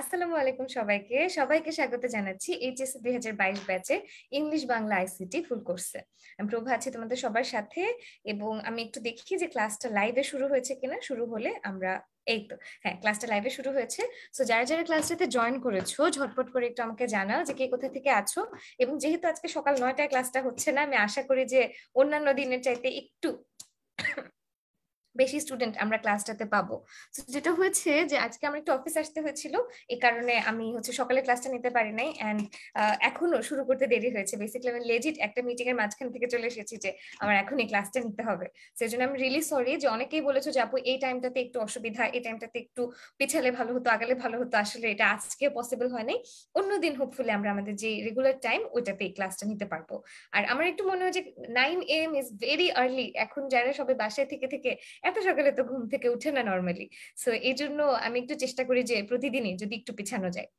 আসসালামু আলাইকুম সবাইকে সবাইকে স্বাগত জানাচ্ছি এইচএসসি দুই হাজার বাইশ ব্যাচে ইংলিশ বাংলা আইসিটি ফুল কোর্সে আমি প্রভা আছি তোমাদের সবার সাথে এবং আমি একটু দেখি যে ক্লাসটা লাইভে শুরু হয়েছে কিনা শুরু হলে আমরা এই তো হ্যাঁ ক্লাসটা লাইভে শুরু হয়েছে সো যারা যারা ক্লাসটাতে জয়েন করেছো ঝটপট করে একটু আমাকে জানাও যে কে কোথা থেকে আছো এবং যেহেতু আজকে সকাল নয়টায় ক্লাসটা হচ্ছে না আমি আশা করি যে অন্যান্য দিনের চাইতে একটু বেশি স্টুডেন্ট আমরা ক্লাসটাতে পাবো যেটা হয়েছে যে আজকে আমার একটু অফিস আসতে হয়েছিল এই কারণে আমি হচ্ছে সকালে ক্লাসটা নিতে পারি নাই অ্যান্ড এখনো শুরু করতে দেরি হয়েছে বেসিক্যালি আমি লেজিট একটা মিটিং এর মাঝখান থেকে চলে এসেছি যে আমার এখন এই ক্লাসটা নিতে হবে সেই জন্য আমি রিলি সরি যে অনেকেই বলেছো যে আপু এই টাইমটাতে একটু অসুবিধা এই টাইমটাতে একটু পিছালে ভালো হতো আগালে ভালো হতো আসলে এটা আজকে পসিবল হয় নাই অন্যদিন হোপফুলি আমরা আমাদের যে রেগুলার টাইম ওইটাতে এই ক্লাসটা নিতে পারবো আর আমার একটু মনে হয় যে nine AM is very early এখন যারা সবাই বাসায় থেকে থেকে এত সকালে তো ঘুম থেকে উঠে না নর্মালি সো এই জন্য আমি একটু চেষ্টা করি যে প্রতিদিনই যদি একটু পিছানো যায়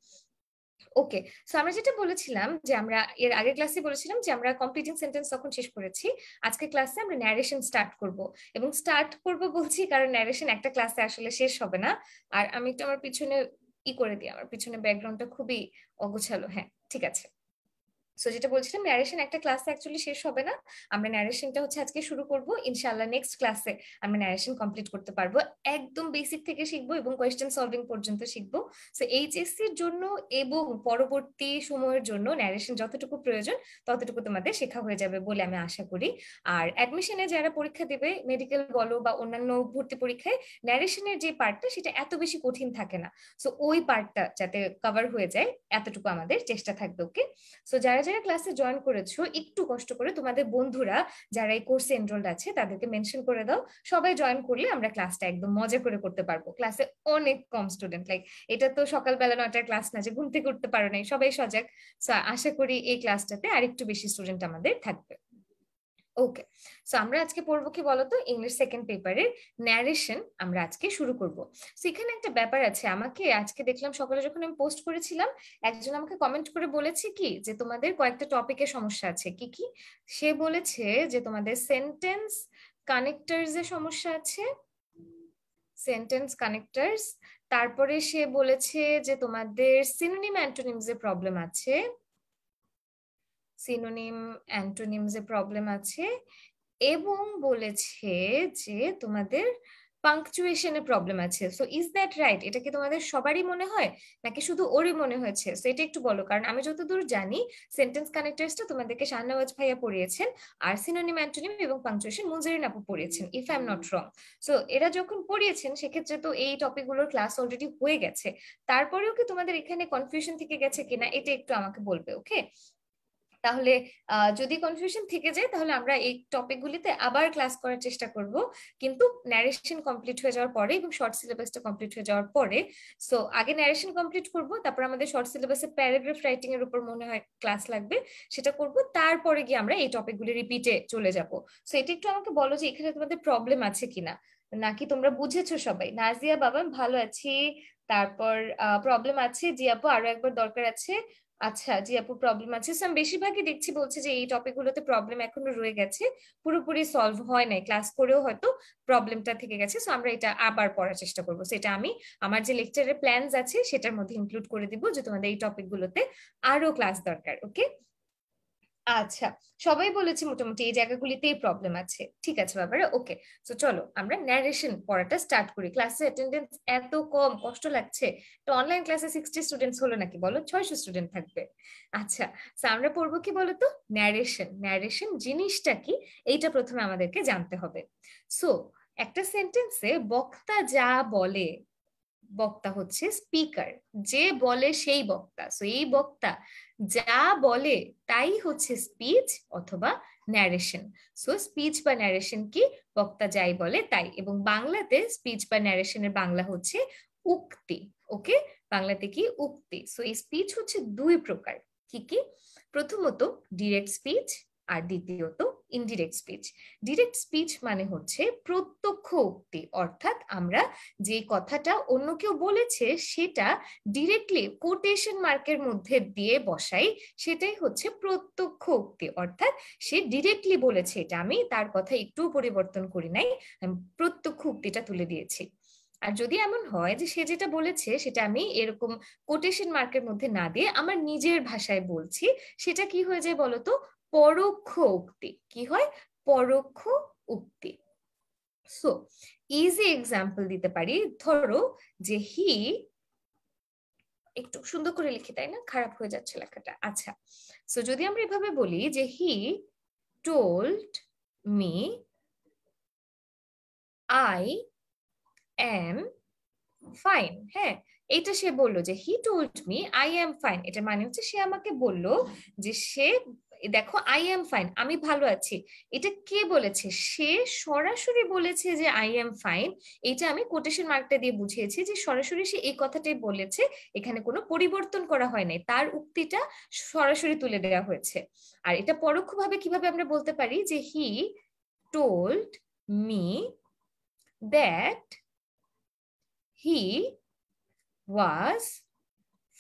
ওকে সো আমরা যেটা বলেছিলাম যে আমরা এর আগের ক্লাসে বলেছিলাম যে আমরা কমপ্লিটিং সেন্টেন্স তখন শেষ করেছি আজকে ক্লাসে আমরা ন্যারেশন স্টার্ট করব এবং স্টার্ট করব বলছি কারণ ন্যারেশন একটা ক্লাসে আসলে শেষ হবে না আর আমি একটু আমার পিছনে ই করে দিই আমার পিছনে ব্যাকগ্রাউন্ডটা খুবই অগোছালো হ্যাঁ ঠিক আছে সো যেটা বলছিলাম ন্যারেশন একটা ক্লাসে অ্যাকচুয়ালি শেষ হবে না আমরা ন্যারেশনটা হচ্ছে আজকে শুরু করব নেক্সট ক্লাসে আমরা ন্যারেশন কমপ্লিট করতে পারবো একদম বেসিক থেকে শিখবো এবং কোয়েশ্চেন সলভিং পর্যন্ত শিখবো সো এইচএসসি এর জন্য এবং পরবর্তী সময়ের জন্য ন্যারেশন যতটুকু প্রয়োজন ততটুকু তোমাদের শেখা হয়ে যাবে বলে আমি আশা করি আর অ্যাডমিশনে যারা পরীক্ষা দেবে মেডিকেল বলো বা অন্যান্য ভর্তি পরীক্ষায় ন্যারেশনের যে পার্টটা সেটা এত বেশি কঠিন থাকে না সো ওই পার্টটা যাতে কভার হয়ে যায় এতটুকু আমাদের চেষ্টা থাকবে ওকে সো যারা যারা যারা ক্লাসে জয়েন করেছো একটু কষ্ট করে তোমাদের বন্ধুরা যারা এই কোর্সে এনরোল্ড আছে তাদেরকে মেনশন করে দাও সবাই জয়েন করলে আমরা ক্লাসটা একদম মজা করে করতে পারবো ক্লাসে অনেক কম স্টুডেন্ট লাইক এটা তো সকালবেলা নয়টার ক্লাস না যে ঘুম থেকে উঠতে পারো নাই সবাই সজাগ আশা করি এই ক্লাসটাতে আরেকটু বেশি স্টুডেন্ট আমাদের থাকবে ওকে সো আমরা আজকে পড়বো কি বলতো ইংলিশ সেকেন্ড পেপারের ন্যারেশন আমরা আজকে শুরু করব সো এখানে একটা ব্যাপার আছে আমাকে আজকে দেখলাম সকালে যখন আমি পোস্ট করেছিলাম একজন আমাকে কমেন্ট করে বলেছে কি যে তোমাদের কয়েকটা টপিকের সমস্যা আছে কি কি সে বলেছে যে তোমাদের সেন্টেন্স কানেক্টার্স এর সমস্যা আছে সেন্টেন্স কানেক্টার্স তারপরে সে বলেছে যে তোমাদের সিনোনিম অ্যান্টোনিমস এর প্রবলেম আছে সিনোনিম অ্যান্টোনিমসে প্রবলেম আছে এবং বলেছে যে তোমাদের পাংচুয়েশনের প্রবলেম আছে সো ইজ দ্যাট রাইট এটা কি তোমাদের সবারই মনে হয় নাকি শুধু ওরই মনে হয়েছে সো এটা একটু বলো কারণ আমি যতদূর জানি সেন্টেন্স কানেক্টার্সটা তোমাদেরকে শাহনওয়াজ ভাইয়া পড়িয়েছেন আর সিনোনিম অ্যান্টোনিম এবং পাংচুয়েশন মুজারিন আপু পড়িয়েছেন if I am not wrong so এরা যখন পড়িয়েছেন সেক্ষেত্রে তো এই টপিকগুলোর ক্লাস অলরেডি হয়ে গেছে তারপরেও কি তোমাদের এখানে কনফিউশন থেকে গেছে কিনা এটা একটু আমাকে বলবে ওকে তাহলে যদি কনফিউশন থেকে যায় তাহলে আমরা এই টপিকগুলিতে আবার ক্লাস করার চেষ্টা করব কিন্তু ন্যারেশন কমপ্লিট হয়ে যাওয়ার পরে এবং শর্ট সিলেবাসটা কমপ্লিট হয়ে যাওয়ার পরে সো আগে ন্যারেশন কমপ্লিট করব তারপর আমাদের শর্ট সিলেবাসে প্যারাগ্রাফ রাইটিং এর উপর মনে হয় ক্লাস লাগবে সেটা করব তারপরে গিয়ে আমরা এই টপিকগুলি রিপিটে চলে যাব সো এটা একটু আমাকে বলো যে এখানে তোমাদের প্রবলেম আছে কিনা নাকি তোমরা বুঝেছো সবাই নাজিয়া বাবা ভালো আছি তারপর প্রবলেম আছে জিয়াপু আরো একবার দরকার আছে আচ্ছা জি আপু প্রবলেম আছে স্যার বেশিরভাগই দেখছি বলছে যে এই টপিকগুলোতে প্রবলেম এখনো রয়ে গেছে পুরোপুরি সলভ হয় নাই ক্লাস করেও হয়তো প্রবলেমটা থেকে গেছে সো আমরা এটা আবার পড়ার চেষ্টা করবো সেটা আমি আমার যে লেকচারের প্ল্যানস আছে সেটার মধ্যে ইনক্লুড করে দিব যে তোমাদের এই টপিকগুলোতে আরো ক্লাস দরকার ওকে আচ্ছা সবাই বলেছে মোটামুটি এই জায়গাগুলিতেই প্রবলেম আছে ঠিক আছে বাবারা ওকে তো চলো আমরা ন্যারেশন পড়াটা স্টার্ট করি ক্লাসে অ্যাটেন্ডেন্স এত কম কষ্ট লাগছে তো অনলাইন ক্লাসে সিক্সটি স্টুডেন্টস হলো নাকি বলো ছয়শো স্টুডেন্ট থাকবে আচ্ছা তো আমরা পড়বো কি বলো তো ন্যারেশন ন্যারেশন জিনিসটা কি এইটা প্রথমে আমাদেরকে জানতে হবে সো একটা সেন্টেন্সে বক্তা যা বলে বক্তা হচ্ছে স্পিকার যে বলে সেই বক্তা সো এই বক্তা যা বলে তাই হচ্ছে স্পিচ অথবা ন্যারেশন সো স্পিচ বা ন্যারেশন কি বক্তা যাই বলে তাই এবং বাংলাতে স্পিচ বা ন্যারেশনের বাংলা হচ্ছে উক্তি ওকে বাংলাতে কি উক্তি সো এই স্পিচ হচ্ছে দুই প্রকার কি কি প্রথমত ডিরেক্ট স্পিচ আর দ্বিতীয়ত ইনডিরেক্ট স্পিচ ডিরেক্ট স্পিচ মানে হচ্ছে প্রত্যক্ষ উক্তি অর্থাৎ আমরা যে কথাটা অন্য কেউ বলেছে সেটা ডিরেক্টলি কোটেশন মার্কের মধ্যে দিয়ে বসাই সেটাই হচ্ছে প্রত্যক্ষ উক্তি অর্থাৎ সে ডিরেক্টলি বলেছে এটা আমি তার কথা একটু পরিবর্তন করি নাই আমি প্রত্যক্ষ উক্তিটা তুলে দিয়েছি আর যদি এমন হয় যে সে যেটা বলেছে সেটা আমি এরকম কোটেশন মার্কের মধ্যে না দিয়ে আমার নিজের ভাষায় বলছি সেটা কি হয়ে যায় বলতো পরোক্ষ উক্তি কি হয় পরোক্ষ উক্তি সো ইজি এক্সাম্পল দিতে পারি ধরো যে হি একটু সুন্দর করে লিখি তাই না খারাপ হয়ে যাচ্ছে লেখাটা আচ্ছা সো যদি আমরা এভাবে বলি যে he told me I am fine হ্যাঁ এটা সে বললো যে he told me I am fine এটা মানে হচ্ছে সে আমাকে বলল যে সে দেখো আই এম ফাইন আমি ভালো আছি এটা কে বলেছে সে সরাসরি বলেছে যে আই এম ফাইন এটা আমি কোটেশন মার্কটা দিয়ে বুঝিয়েছি যে সরাসরি সে এই কথাটাই বলেছে এখানে কোনো পরিবর্তন করা হয় নাই তার উক্তিটা সরাসরি তুলে দেওয়া হয়েছে আর এটা পরোক্ষভাবে কিভাবে আমরা বলতে পারি যে he told me that he was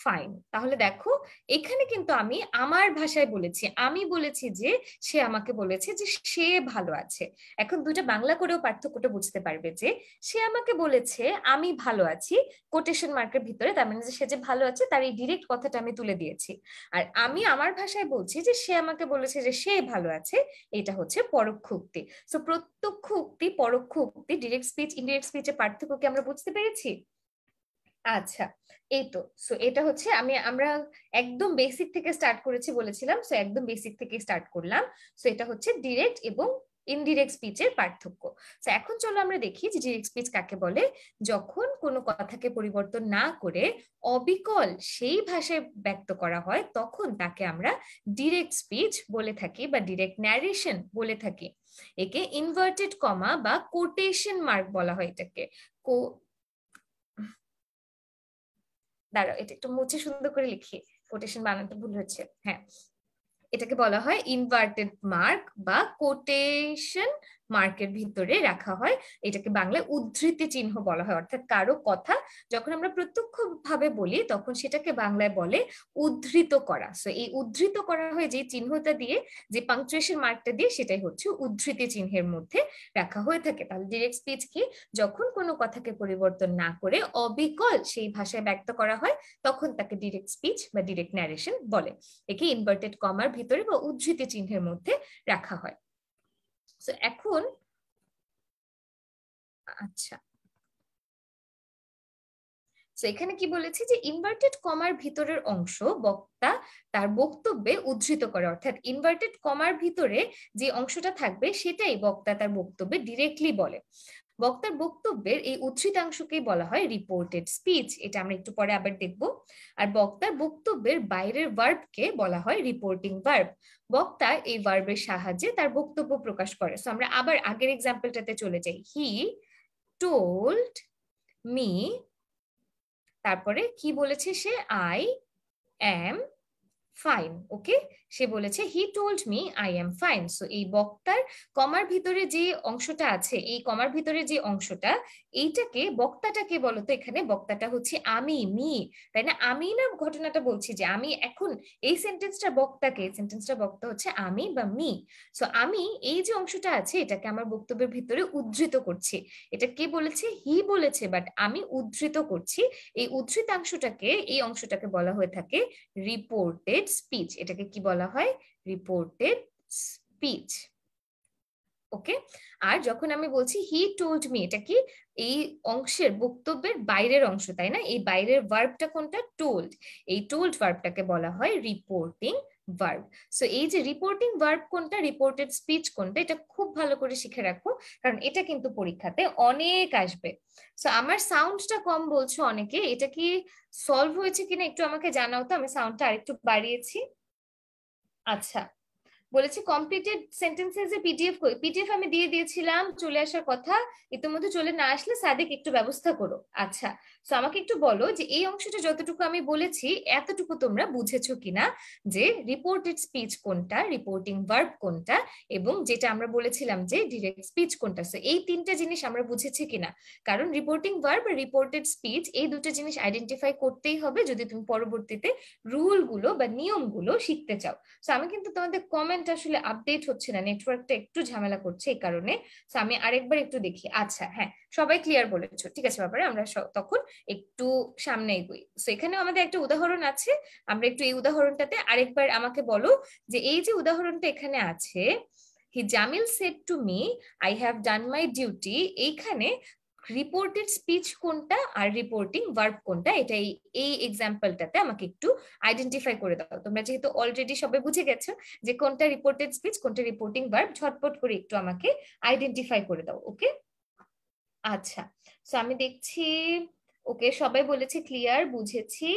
fine তাহলে দেখো এখানে কিন্তু আমি আমার ভাষায় বলেছি আমি বলেছি যে সে আমাকে বলেছে যে সে ভালো আছে এখন দুটা বাংলা করেও পার্থক্যটা বুঝতে পারবে যে সে আমাকে বলেছে আমি ভালো আছি কোটেশন মার্কের ভিতরে তার মানে সে যে ভালো আছে তার এই ডিরেক্ট কথাটা আমি তুলে দিয়েছি আর আমি আমার ভাষায় বলছি যে সে আমাকে বলেছে যে সে ভালো আছে এটা হচ্ছে পরোক্ষ উক্তি সো প্রত্যক্ষ উক্তি পরোক্ষ উক্তি ডিরেক্ট স্পিচ ইনডিরেক্ট স্পিচের পার্থক্য কি আমরা বুঝতে পেরেছি আচ্ছা এই তো সো এটা হচ্ছে আমি আমরা একদম বেসিক থেকে স্টার্ট করেছি বলেছিলাম সো একদম বেসিক থেকে স্টার্ট করলাম সো এটা হচ্ছে ডিরেক্ট এবং ইনডিরেক্ট স্পিচের পার্থক্য তো এখন চলো আমরা দেখি যে ডিরেক্ট স্পিচ কাকে বলে যখন কোনো কথাকে পরিবর্তন না করে অবিকল সেই ভাষায় ব্যক্ত করা হয় তখন তাকে আমরা ডিরেক্ট স্পিচ বলে থাকি বা ডিরেক্ট ন্যারেশন বলে থাকি একে ইনভার্টেড কমা বা কোটেশন মার্ক বলা হয় এটাকে দাঁড়াও এটা একটু মুছে সুন্দর করে লিখি কোটেশন বানাতে ভুল হচ্ছে হ্যাঁ এটাকে বলা হয় ইনভার্টেড মার্ক বা কোটেশন মার্কের ভিতরে রাখা হয় এটাকে বাংলায় উদ্ধৃতি চিহ্ন বলা হয় অর্থাৎ কারো কথা যখন আমরা প্রত্যক্ষ ভাবে বলি তখন সেটাকে বাংলায় বলে উদ্ধৃত করা সো এই উদ্ধৃত করা হয় যে চিহ্নটা দিয়ে যে পাংচুয়েশন মার্কটা দিয়ে সেটাই হচ্ছে উদ্ধৃতি চিহ্নের মধ্যে রাখা হয়ে থাকে তাহলে ডিরেক্ট স্পিচ কি যখন কোনো কথাকে পরিবর্তন না করে অবিকল সেই ভাষায় ব্যক্ত করা হয় তখন তাকে ডিরেক্ট স্পিচ বা ডিরেক্ট ন্যারেশন বলে একে ইনভার্টেড কমার ভিতরে বা উদ্ধৃতি চিহ্নের মধ্যে রাখা হয় সো এখন আচ্ছা তো এখানে কি বলেছে যে ইনভার্টেড কমার ভিতরের অংশ বক্তা তার বক্তব্যে উদ্ধৃত করে অর্থাৎ ইনভার্টেড কমার ভিতরে যে অংশটা থাকবে সেটাই বক্তা তার বক্তব্যে ডিরেক্টলি বলে বক্তার বক্তব্যের এই উদ্ধৃতাংশকে বলা হয় রিপোর্টেড স্পিচ এটা আমরা একটু পরে আবার দেখব আর বক্তার বক্তব্যের বাইরের ভার্বকে বলা হয় রিপোর্টিং ভার্ব বক্তা এই ভার্বের সাহায্যে তার বক্তব্য প্রকাশ করে সো আমরা আবার আগের এক্সাম্পলটাতে চলে যাই হি টোল্ড মি তারপরে কি বলেছে say I am fine okay সে বলেছে he told me I am fine so এই বক্তার কমার ভিতরে যে অংশটা আছে এই কমার ভিতরে যে অংশটা এইটাকে বক্তাটাকে বলতো এখানে বক্তাটা হচ্ছে আমি মি তাই না আমি না ঘটনাটা বলছি যে আমি এখন এই সেন্টেন্সটা বক্তাকে এই সেন্টেন্সটা বক্তা হচ্ছে আমি বা মি সো আমি এই যে অংশটা আছে এটাকে আমার বক্তব্যের ভিতরে উদ্ধৃত করছি এটা কে বলেছে হি বলেছে বাট আমি উদ্ধৃত করছি এই উদ্ধৃতাংশটাকে এই অংশটাকে বলা হয়ে থাকে রিপোর্টেড স্পিচ এটাকে কি বলা বলা হয় রিপোর্টেড স্পিচ ওকে আর যখন আমি বলছি হি টোল্ড মি এটা কি এই অংশের বক্তব্যের বাইরের অংশ তাই না এই বাইরের ভার্বটা কোনটা টোল্ড এই টোল্ড ভার্বটাকে বলা হয় রিপোর্টিং ভার্ব সো এই যে রিপোর্টিং ভার্ব কোনটা রিপোর্টেড স্পিচ কোনটা এটা খুব ভালো করে শিখে রাখো কারণ এটা কিন্তু পরীক্ষাতে অনেক আসবে সো আমার সাউন্ডটা কম বলছো অনেকে এটা কি সলভ হয়েছে কিনা একটু আমাকে জানাও তো আমি সাউন্ডটা আরেকটু বাড়িয়েছি আচ্ছা বলেছি কমপ্লিটেড সেন্টেন্সেস এ পিডিএফ পিডিএফ আমি দিয়ে দিয়েছিলাম চলে আসার কথা ইতিমধ্যে চলে না আসলে সাদেক একটু ব্যবস্থা করো আচ্ছা সো আমাকে একটু বলো যে এই অংশটা যতটুকু আমি বলেছি এতটুকু তোমরা বুঝেছো কিনা যে রিপোর্টেড স্পিচ কোনটা রিপোর্টিং ভার্ব কোনটা এবং যেটা আমরা বলেছিলাম যে ডিরেক্ট স্পিচ কোনটা সো এই তিনটা জিনিস আমরা বুঝেছি কিনা কারণ রিপোর্টিং ভার্ব রিপোর্টেড স্পিচ এই দুটো জিনিস আইডেন্টিফাই করতেই হবে যদি তুমি পরবর্তীতে রুলগুলো বা নিয়মগুলো শিখতে চাও সো আমি কিন্তু তোমাদের কমেন্ট টাইমটা আসলে আপডেট হচ্ছে না নেটওয়ার্কটা একটু ঝামেলা করছে এই কারণে তো আমি আরেকবার একটু দেখি আচ্ছা হ্যাঁ সবাই ক্লিয়ার বলেছো ঠিক আছে ব্যাপারে আমরা তখন একটু সামনে এগোই তো এখানে আমাদের একটা উদাহরণ আছে আমরা একটু এই উদাহরণটাতে আরেকবার আমাকে বলো যে এই যে উদাহরণটা এখানে আছে he Jamil said to me I have done my duty এইখানে রিপোর্টেড স্পিচ কোনটা আর রিপোর্টিং ভার্ব কোনটা এটাই এই এক্সাম্পলটাতে আমাকে একটু আইডেন্টিফাই করে দাও তোমরা যেহেতু অলরেডি সবে বুঝে গেছো যে কোনটা রিপোর্টেড স্পিচ কোনটা রিপোর্টিং ভার্ব ঝটপট করে একটু আমাকে আইডেন্টিফাই করে দাও ওকে আচ্ছা সো আমি দেখছি ওকে সবাই বলেছে ক্লিয়ার বুঝেছি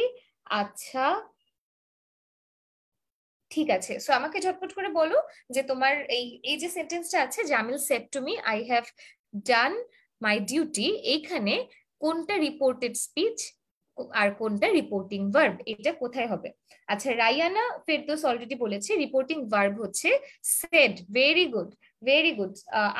আচ্ছা ঠিক আছে সো আমাকে ঝটপট করে বলো যে তোমার এই এই যে সেন্টেন্সটা আছে Jamil said to me I have done my duty এইখানে কোনটা রিপোর্টেড স্পিচ আর কোনটা রিপোর্টিং ভার্ব এটা কোথায় হবে আচ্ছা রায়ানা ফেরদোস অলরেডি বলেছে রিপোর্টিং ভার্ব হচ্ছে said very good very good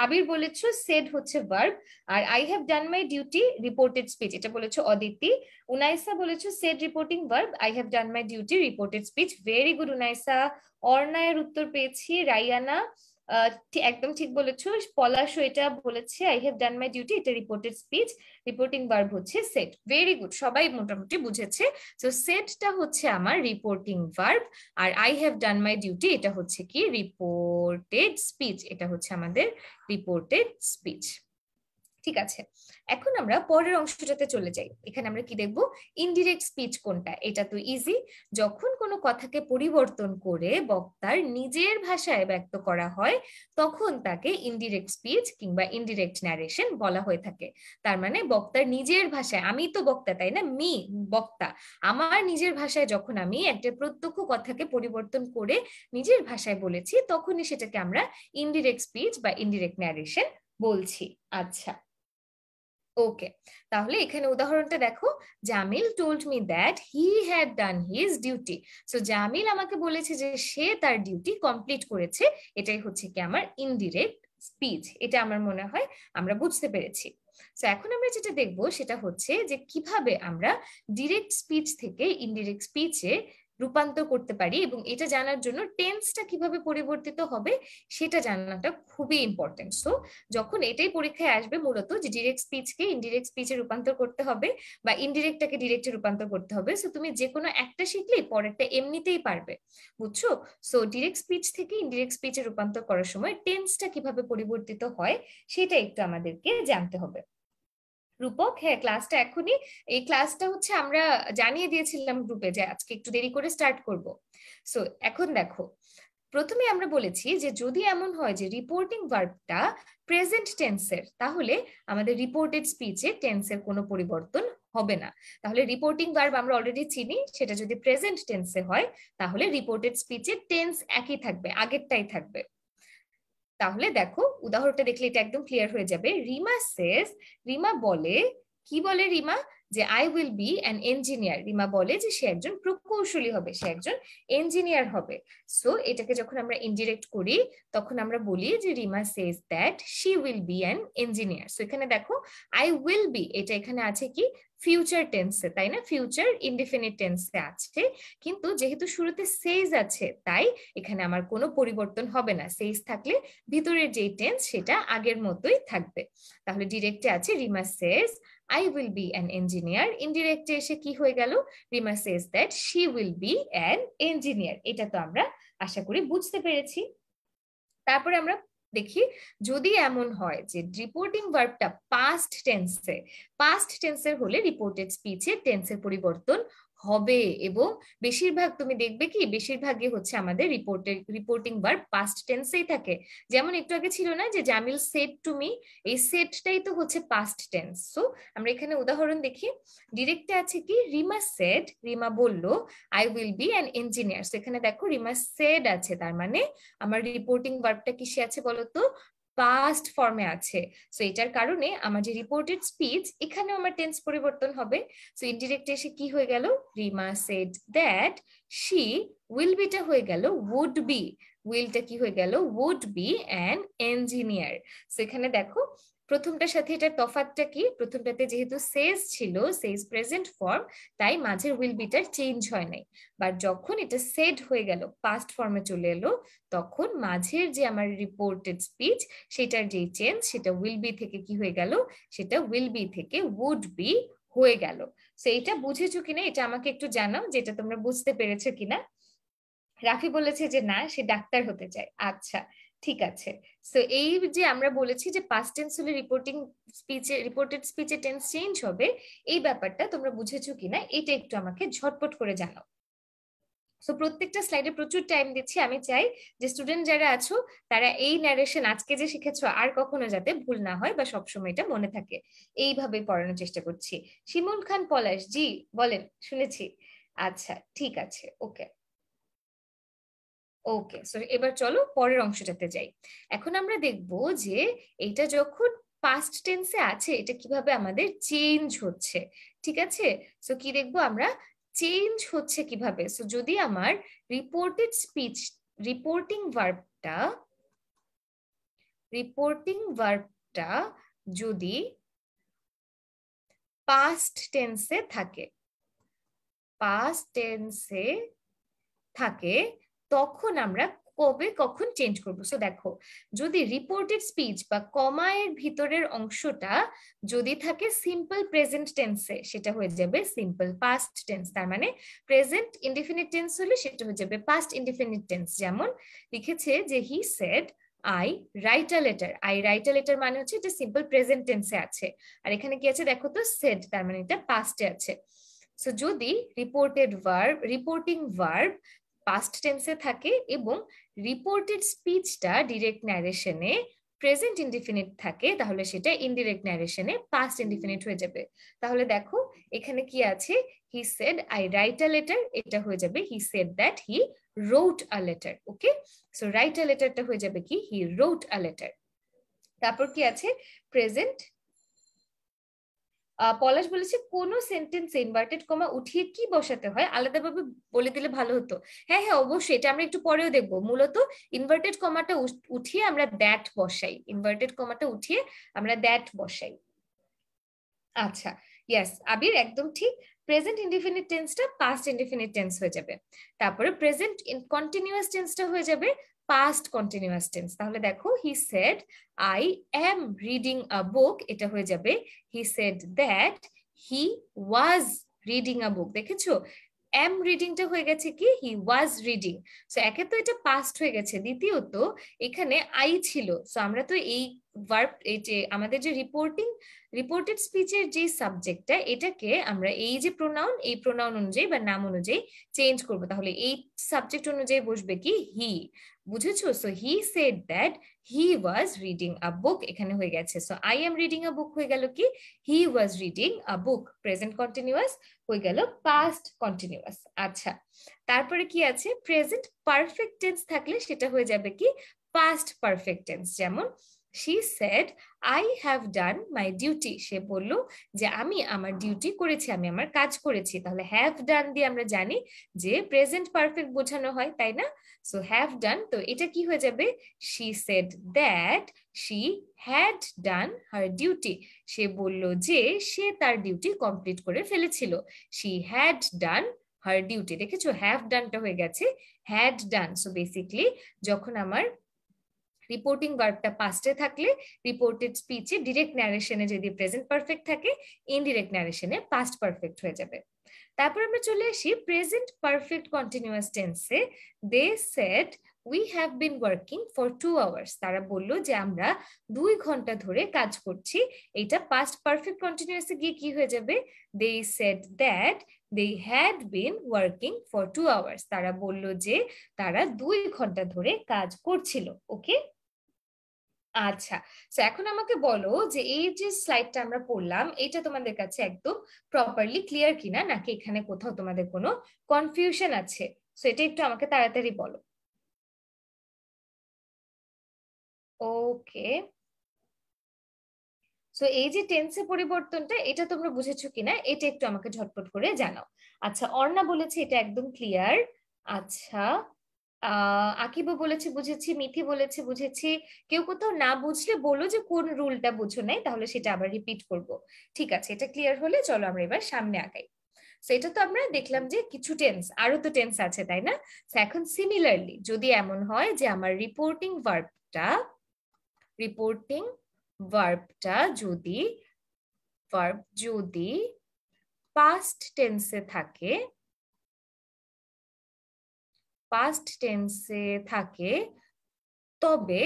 Abir বলেছো সেড হচ্ছে ভার্ব আর I have done my duty reported speech এটা বলেছো অদিতি উনাইসা বলেছো said reporting verb I have done my duty reported speech very good Unaisa অর্ণায়ের উত্তর পেয়েছি রাইয়ানা একদম ঠিক বলেছো পলাশ এটা বলেছে I have done my duty এটা রিপোর্টেড স্পিচ রিপোর্টিং ভার্ব হচ্ছে সেট ভেরি গুড সবাই মোটামুটি বুঝেছে তো সেটটা হচ্ছে আমার রিপোর্টিং ভার্ব আর I have done my duty এটা হচ্ছে কি রিপোর্টেড স্পিচ এটা হচ্ছে আমাদের রিপোর্টেড স্পিচ ঠিক আছে এখন আমরা পরের অংশটাতে চলে যাই এখানে আমরা কি দেখব ইনডিরেক্ট স্পিচ কোনটা এটা তো ইজি যখন কোনো কথাকে পরিবর্তন করে বক্তার নিজের ভাষায় ব্যক্ত করা হয় তখন তাকে ইনডিরেক্ট স্পিচ কিংবা ইনডিরেক্ট ন্যারেশন বলা হয়ে থাকে তার মানে বক্তার নিজের ভাষায় আমি তো বক্তা তাই না মি বক্তা আমার নিজের ভাষায় যখন আমি একটা প্রত্যক্ষ কথাকে পরিবর্তন করে নিজের ভাষায় বলেছি তখনই সেটাকে আমরা ইনডিরেক্ট স্পিচ বা ইনডিরেক্ট ন্যারেশন বলছি আচ্ছা ওকে তাহলে এখানে উদাহরণটা দেখো Jamil told me that he had done his duty so Jamil আমাকে বলেছে যে সে তার ডিউটি কমপ্লিট করেছে এটাই হচ্ছে কি আমার ইনডিরেক্ট স্পিচ এটা আমার মনে হয় আমরা বুঝতে পেরেছি তো এখন আমরা যেটা দেখব সেটা হচ্ছে যে কিভাবে আমরা ডিরেক্ট স্পিচ থেকে ইনডিরেক্ট স্পিচে রূপান্তর করতে পারি এবং এটা জানার জন্য টেন্সটা কিভাবে পরিবর্তিত হবে সেটা জানাটা খুবই ইম্পর্টেন্ট সো যখন এটাই পরীক্ষায় আসবে মূলত যে ডিরেক্ট স্পিচকে ইনডিরেক্ট স্পিচে রূপান্তর করতে হবে বা ইনডিরেক্টটাকে ডিরেক্টে রূপান্তর করতে হবে সো তুমি যে কোনো একটা শিখলেই পরেরটা এমনিতেই পারবে বুঝছো সো ডিরেক্ট স্পিচ থেকে ইনডিরেক্ট স্পিচে রূপান্তর করার সময় টেন্সটা কিভাবে পরিবর্তিত হয় সেটা একটু আমাদেরকে জানতে হবে রূপক হ্যাঁ ক্লাসটা এখনই এই ক্লাসটা হচ্ছে আমরা জানিয়ে দিয়েছিলাম গ্রুপে যে আজকে একটু দেরি করে স্টার্ট করব সো এখন দেখো প্রথমে আমরা বলেছি যে যদি এমন হয় যে রিপোর্টিং ভার্বটা প্রেজেন্ট টেন্সের তাহলে আমাদের রিপোর্টেড স্পিচে টেন্সের কোনো পরিবর্তন হবে না তাহলে রিপোর্টিং ভার্ব আমরা অলরেডি চিনি সেটা যদি প্রেজেন্ট টেন্সে হয় তাহলে রিপোর্টেড স্পিচে টেন্স একই থাকবে আগেরটাই থাকবে তাহলে দেখো উদাহরণটা দেখলে এটা একদম ক্লিয়ার হয়ে যাবে রিমা সেস রিমা বলে কি বলে রিমা যে I will be an engineer Rima বলে যে সে একজন প্রকৌশলী হবে সে একজন ইঞ্জিনিয়ার হবে সো এটাকে যখন আমরা ইনডিরেক্ট করি তখন আমরা বলি যে Rima says that she will be an engineer so এখানে দেখো আই উইল বি এটা এখানে আছে কি ফিউচার টেন্সে তাই না ফিউচার ইনডিফিনিট টেন্সে আছে কিন্তু যেহেতু শুরুতে সেজ আছে তাই এখানে আমার কোনো পরিবর্তন হবে না সেজ থাকলে ভিতরের যে টেন্স সেটা আগের মতোই থাকবে তাহলে ডিরেক্টে আছে Rima says I will be an engineer ইনডিরেক্টে এসে কি হয়ে গেল Rima says that she will be an engineer এটা তো আমরা আশা করি বুঝতে পেরেছি তারপরে আমরা দেখি যদি এমন হয় যে রিপোর্টিং ভার্বটা পাস্ট টেন্সে পাস্ট টেন্সের হলে রিপোর্টেড স্পিচে টেন্সের পরিবর্তন হবে এবং বেশিরভাগ তুমি দেখবে কি বেশিরভাগই হচ্ছে আমাদের রিপোর্টের রিপোর্টিং বার পাস্ট টেন্সেই থাকে যেমন একটু আগে ছিল না যে জামিল সেট টু মি এই সেটটাই তো হচ্ছে পাস্ট টেন্স সো আমরা এখানে উদাহরণ দেখি ডিরেক্টে আছে কি রিমা সেট রিমা বলল I will be an engineer সেখানে দেখো রিমা সেড আছে তার মানে আমার রিপোর্টিং ভার্বটা কিসে আছে বলতো পাস্ট ফর্মে আছে সো এটার কারণে আমার যে রিপোর্টেড স্পিচ এখানেও আমার টেন্স পরিবর্তন হবে সো ইনডিরেক্ট এসে কি হয়ে গেল Rima said that she will বিটা হয়ে গেল উড বি উইলটা কি হয়ে গেল would be an engineer so এখানে দেখো প্রথমটার সাথে এটার তফাতটা কি প্রথমটাতে যেহেতু সেজ ছিল সেজ প্রেজেন্ট ফর্ম তাই মাঝের উইল বিটার চেঞ্জ হয় নাই বা যখন এটা সেড হয়ে গেল পাস্ট ফর্মে চলে এলো তখন মাঝের যে আমার রিপোর্টেড স্পিচ সেটার যে চেঞ্জ সেটা উইল বি থেকে কি হয়ে গেল সেটা উইল বি থেকে উড বি হয়ে গেল সো এটা বুঝেছো কিনা এটা আমাকে একটু জানাও যে এটা তোমরা বুঝতে পেরেছো কিনা রাফি বলেছে যে না সে ডাক্তার হতে চায় আচ্ছা ঠিক আছে সো এই যে আমরা বলেছি যে পাস্ট টেন্স হলে রিপোর্টিং স্পিচে রিপোর্টেড স্পিচে টেন্স চেঞ্জ হবে এই ব্যাপারটা তোমরা বুঝেছো কিনা এটা একটু আমাকে ঝটপট করে জানাও সো প্রত্যেকটা স্লাইডে প্রচুর টাইম দিচ্ছি আমি চাই যে স্টুডেন্ট যারা আছো তারা এই ন্যারেশন আজকে যে শিখেছো আর কখনো যাতে ভুল না হয় বা সবসময় এটা মনে থাকে এইভাবে পড়ানোর চেষ্টা করছি শিমুল খান পলাশ জি বলেন শুনেছি আচ্ছা ঠিক আছে ওকে ওকে সো এবার চলো পরের অংশটাতে যাই এখন আমরা দেখব যে এটা যখন পাস্ট টেন্সে আছে এটা কিভাবে আমাদের চেঞ্জ হচ্ছে ঠিক আছে সো কি দেখব আমরা চেঞ্জ হচ্ছে কিভাবে সো যদি আমার রিপোর্টেড স্পিচ রিপোর্টিং ভার্বটা রিপোর্টিং ভার্বটা যদি পাস্ট টেন্সে থাকে পাস্ট টেন্সে থাকে তখন আমরা কবে কখন চেঞ্জ করব সো দেখো যদি রিপোর্টেড স্পিচ বা কমায়ের ভিতরের অংশটা যদি থাকে সিম্পল প্রেজেন্ট টেন্সে সেটা হয়ে যাবে সিম্পল পাস্ট টেন্স তার মানে প্রেজেন্ট ইনডিফিনিট টেন্স হলে সেটা হয়ে যাবে পাস্ট ইনডিফিনিট টেন্স যেমন লিখেছে যে he said I write a letter I write a letter মানে হচ্ছে এটা সিম্পল প্রেজেন্ট টেন্সে আছে আর এখানে কি আছে দেখো তো সেড তার মানে এটা পাস্টে আছে সো যদি reported verb reporting verb past টেন্সে থাকে এবং রিপোর্টেড স্পিচটা ডিরেক্ট ন্যারেশনে প্রেজেন্ট ইনডিফিনিট থাকে তাহলে সেটা ইনডিরেক্ট ন্যারেশনে পাস্ট ইনডিফিনিট হয়ে যাবে তাহলে দেখো এখানে কি আছে he said I write a letter এটা হয়ে যাবে he said that he wrote a letter okay so write a লেটারটা হয়ে যাবে কি হি রোট আ লেটার তারপর কি আছে প্রেজেন্ট পলাশ বলেছে কোন সেন্টেন্স ইনভার্টেড কমা উঠিয়ে কি বসাতে হয় আলাদাভাবে বলে দিলে ভালো হতো হ্যাঁ হ্যাঁ অবশ্যই এটা আমরা একটু পরেও দেখব মূলত ইনভার্টেড কমাটা উঠিয়ে আমরা দ্যাট বসাই ইনভার্টেড কমাটা উঠিয়ে আমরা দ্যাট বসাই আচ্ছা ইয়েস আবির একদম ঠিক প্রেজেন্ট ইনডিফিনিট টেন্সটা পাস্ট ইনডিফিনিট টেন্স হয়ে যাবে তারপরে প্রেজেন্ট কন্টিনিউয়াস টেন্সটা হয়ে যাবে পাস্ট কন্টিনিউয়াস টেন্স তাহলে দেখো he said I am reading a book এটা হয়ে যাবে he said that he was reading a book দেখেছো এম রিডিংটা হয়ে গেছে কি হি ওয়াজ রিডিং সো একে তো এটা পাস্ট হয়ে গেছে দ্বিতীয়ত এখানে আই ছিল সো আমরা তো এই ভার্ব এই যে আমাদের যে রিপোর্টিং রিপোর্টেড স্পিচের যে সাবজেক্টটা এটাকে আমরা এই যে প্রোনাউন এই প্রোনাউন অনুযায়ী বা নাম অনুযায়ী চেঞ্জ করব তাহলে এই সাবজেক্ট অনুযায়ী বসবে কি হি বুঝেছো so he said that he was reading a book এখানে হয়ে গেছে so I am reading a book হয়ে গেল কি he was reading a book present continuous হয়ে গেল পাস্ট কন্টিনিউয়াস আচ্ছা তারপরে কি আছে প্রেজেন্ট পারফেক্ট টেন্স থাকলে সেটা হয়ে যাবে কি পাস্ট পারফেক্ট টেন্স যেমন she said I have done my duty সে বলল যে আমি আমার ডিউটি করেছি আমি আমার কাজ করেছি তাহলে হ্যাভ ডান দিয়ে আমরা জানি যে প্রেজেন্ট পারফেক্ট বোঝানো হয় তাই না সো হ্যাভ ডান তো এটা কি হয়ে যাবে she said that she had done her duty সে বলল যে সে তার ডিউটি কমপ্লিট করে ফেলেছিল she had done her duty দেখেছো হ্যাভ ডানটা হয়ে গেছে হ্যাড ডান সো বেসিকলি যখন আমার রিপোর্টিং ওয়ার্কটা পাস্টে থাকলে রিপোর্টেড স্পিচে ডিরেক্ট ন্যারেশনে যদি প্রেজেন্ট পারফেক্ট থাকে ইনডিরেক্ট ন্যারেশনে পাস্ট পারফেক্ট হয়ে যাবে তারপর আমরা চলে আসি প্রেজেন্ট পারফেক্ট কন্টিনিউয়াস টেন্সে they said we have been working for two hours তারা বলল যে আমরা দুই ঘন্টা ধরে কাজ করছি এটা পাস্ট পারফেক্ট কন্টিনিউয়াস গিয়ে কি হয়ে যাবে they said that they had been working for two hours তারা বলল যে তারা দুই ঘন্টা ধরে কাজ করছিল ওকে আচ্ছা তো এখন আমাকে বলো যে এই যে স্লাইডটা আমরা পড়লাম এটা তোমাদের কাছে একদম প্রপারলি ক্লিয়ার কিনা নাকি এখানে কোথাও তোমাদের কোনো কনফিউশন আছে সো এটা একটু আমাকে তাড়াতাড়ি বলো ওকে সো এই যে টেন্সে পরিবর্তনটা এটা তোমরা বুঝেছো কিনা এটা একটু আমাকে ঝটপট করে জানাও আচ্ছা অর্ণা বলেছে এটা একদম ক্লিয়ার আচ্ছা আহ আকিবও বলেছে বুঝেছি মিথি বলেছে বুঝেছি কেউ কোথাও না বুঝলে বলো যে কোন রুলটা বুঝো নাই তাহলে সেটা আবার রিপিট করব ঠিক আছে এটা ক্লিয়ার হলে চলো আমরা এবার সামনে আগাই সেটা তো আমরা দেখলাম যে কিছু টেন্স আরো তো টেন্স আছে তাই না এখন সিমিলারলি যদি এমন হয় যে আমার রিপোর্টিং ভার্বটা রিপোর্টিং ভার্বটা যদি ভার্ব যদি পাস্ট টেন্সে থাকে পাস্ট টেন্সে থাকে তবে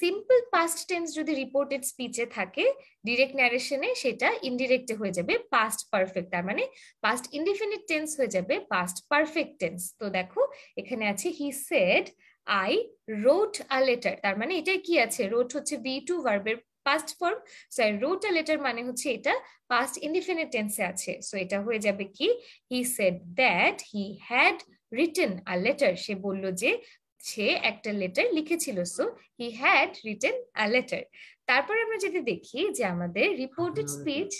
সিম্পল পাস্ট টেন্স যদি রিপোর্টেড স্পিচে থাকে ডিরেক্ট ন্যারেশনে সেটা ইনডিরেক্টে হয়ে যাবে পাস্ট পারফেক্ট তার মানে পাস্ট ইনডিফিনিট টেন্স হয়ে যাবে পাস্ট পারফেক্ট টেন্স তো দেখো এখানে আছে he said I wrote a letter তার মানে এটা কি আছে রোট হচ্ছে বি টু ভার্বের past form so I wrote a letter মানে হচ্ছে এটা পাস্ট ইনডিফিনিট টেন্সে আছে সো এটা হয়ে যাবে কি he said that he had written আর লেটার সে বলল যে সে একটা লেটার লিখেছিল so he had written a letter তারপর আমরা যদি দেখি যে আমাদের reported speech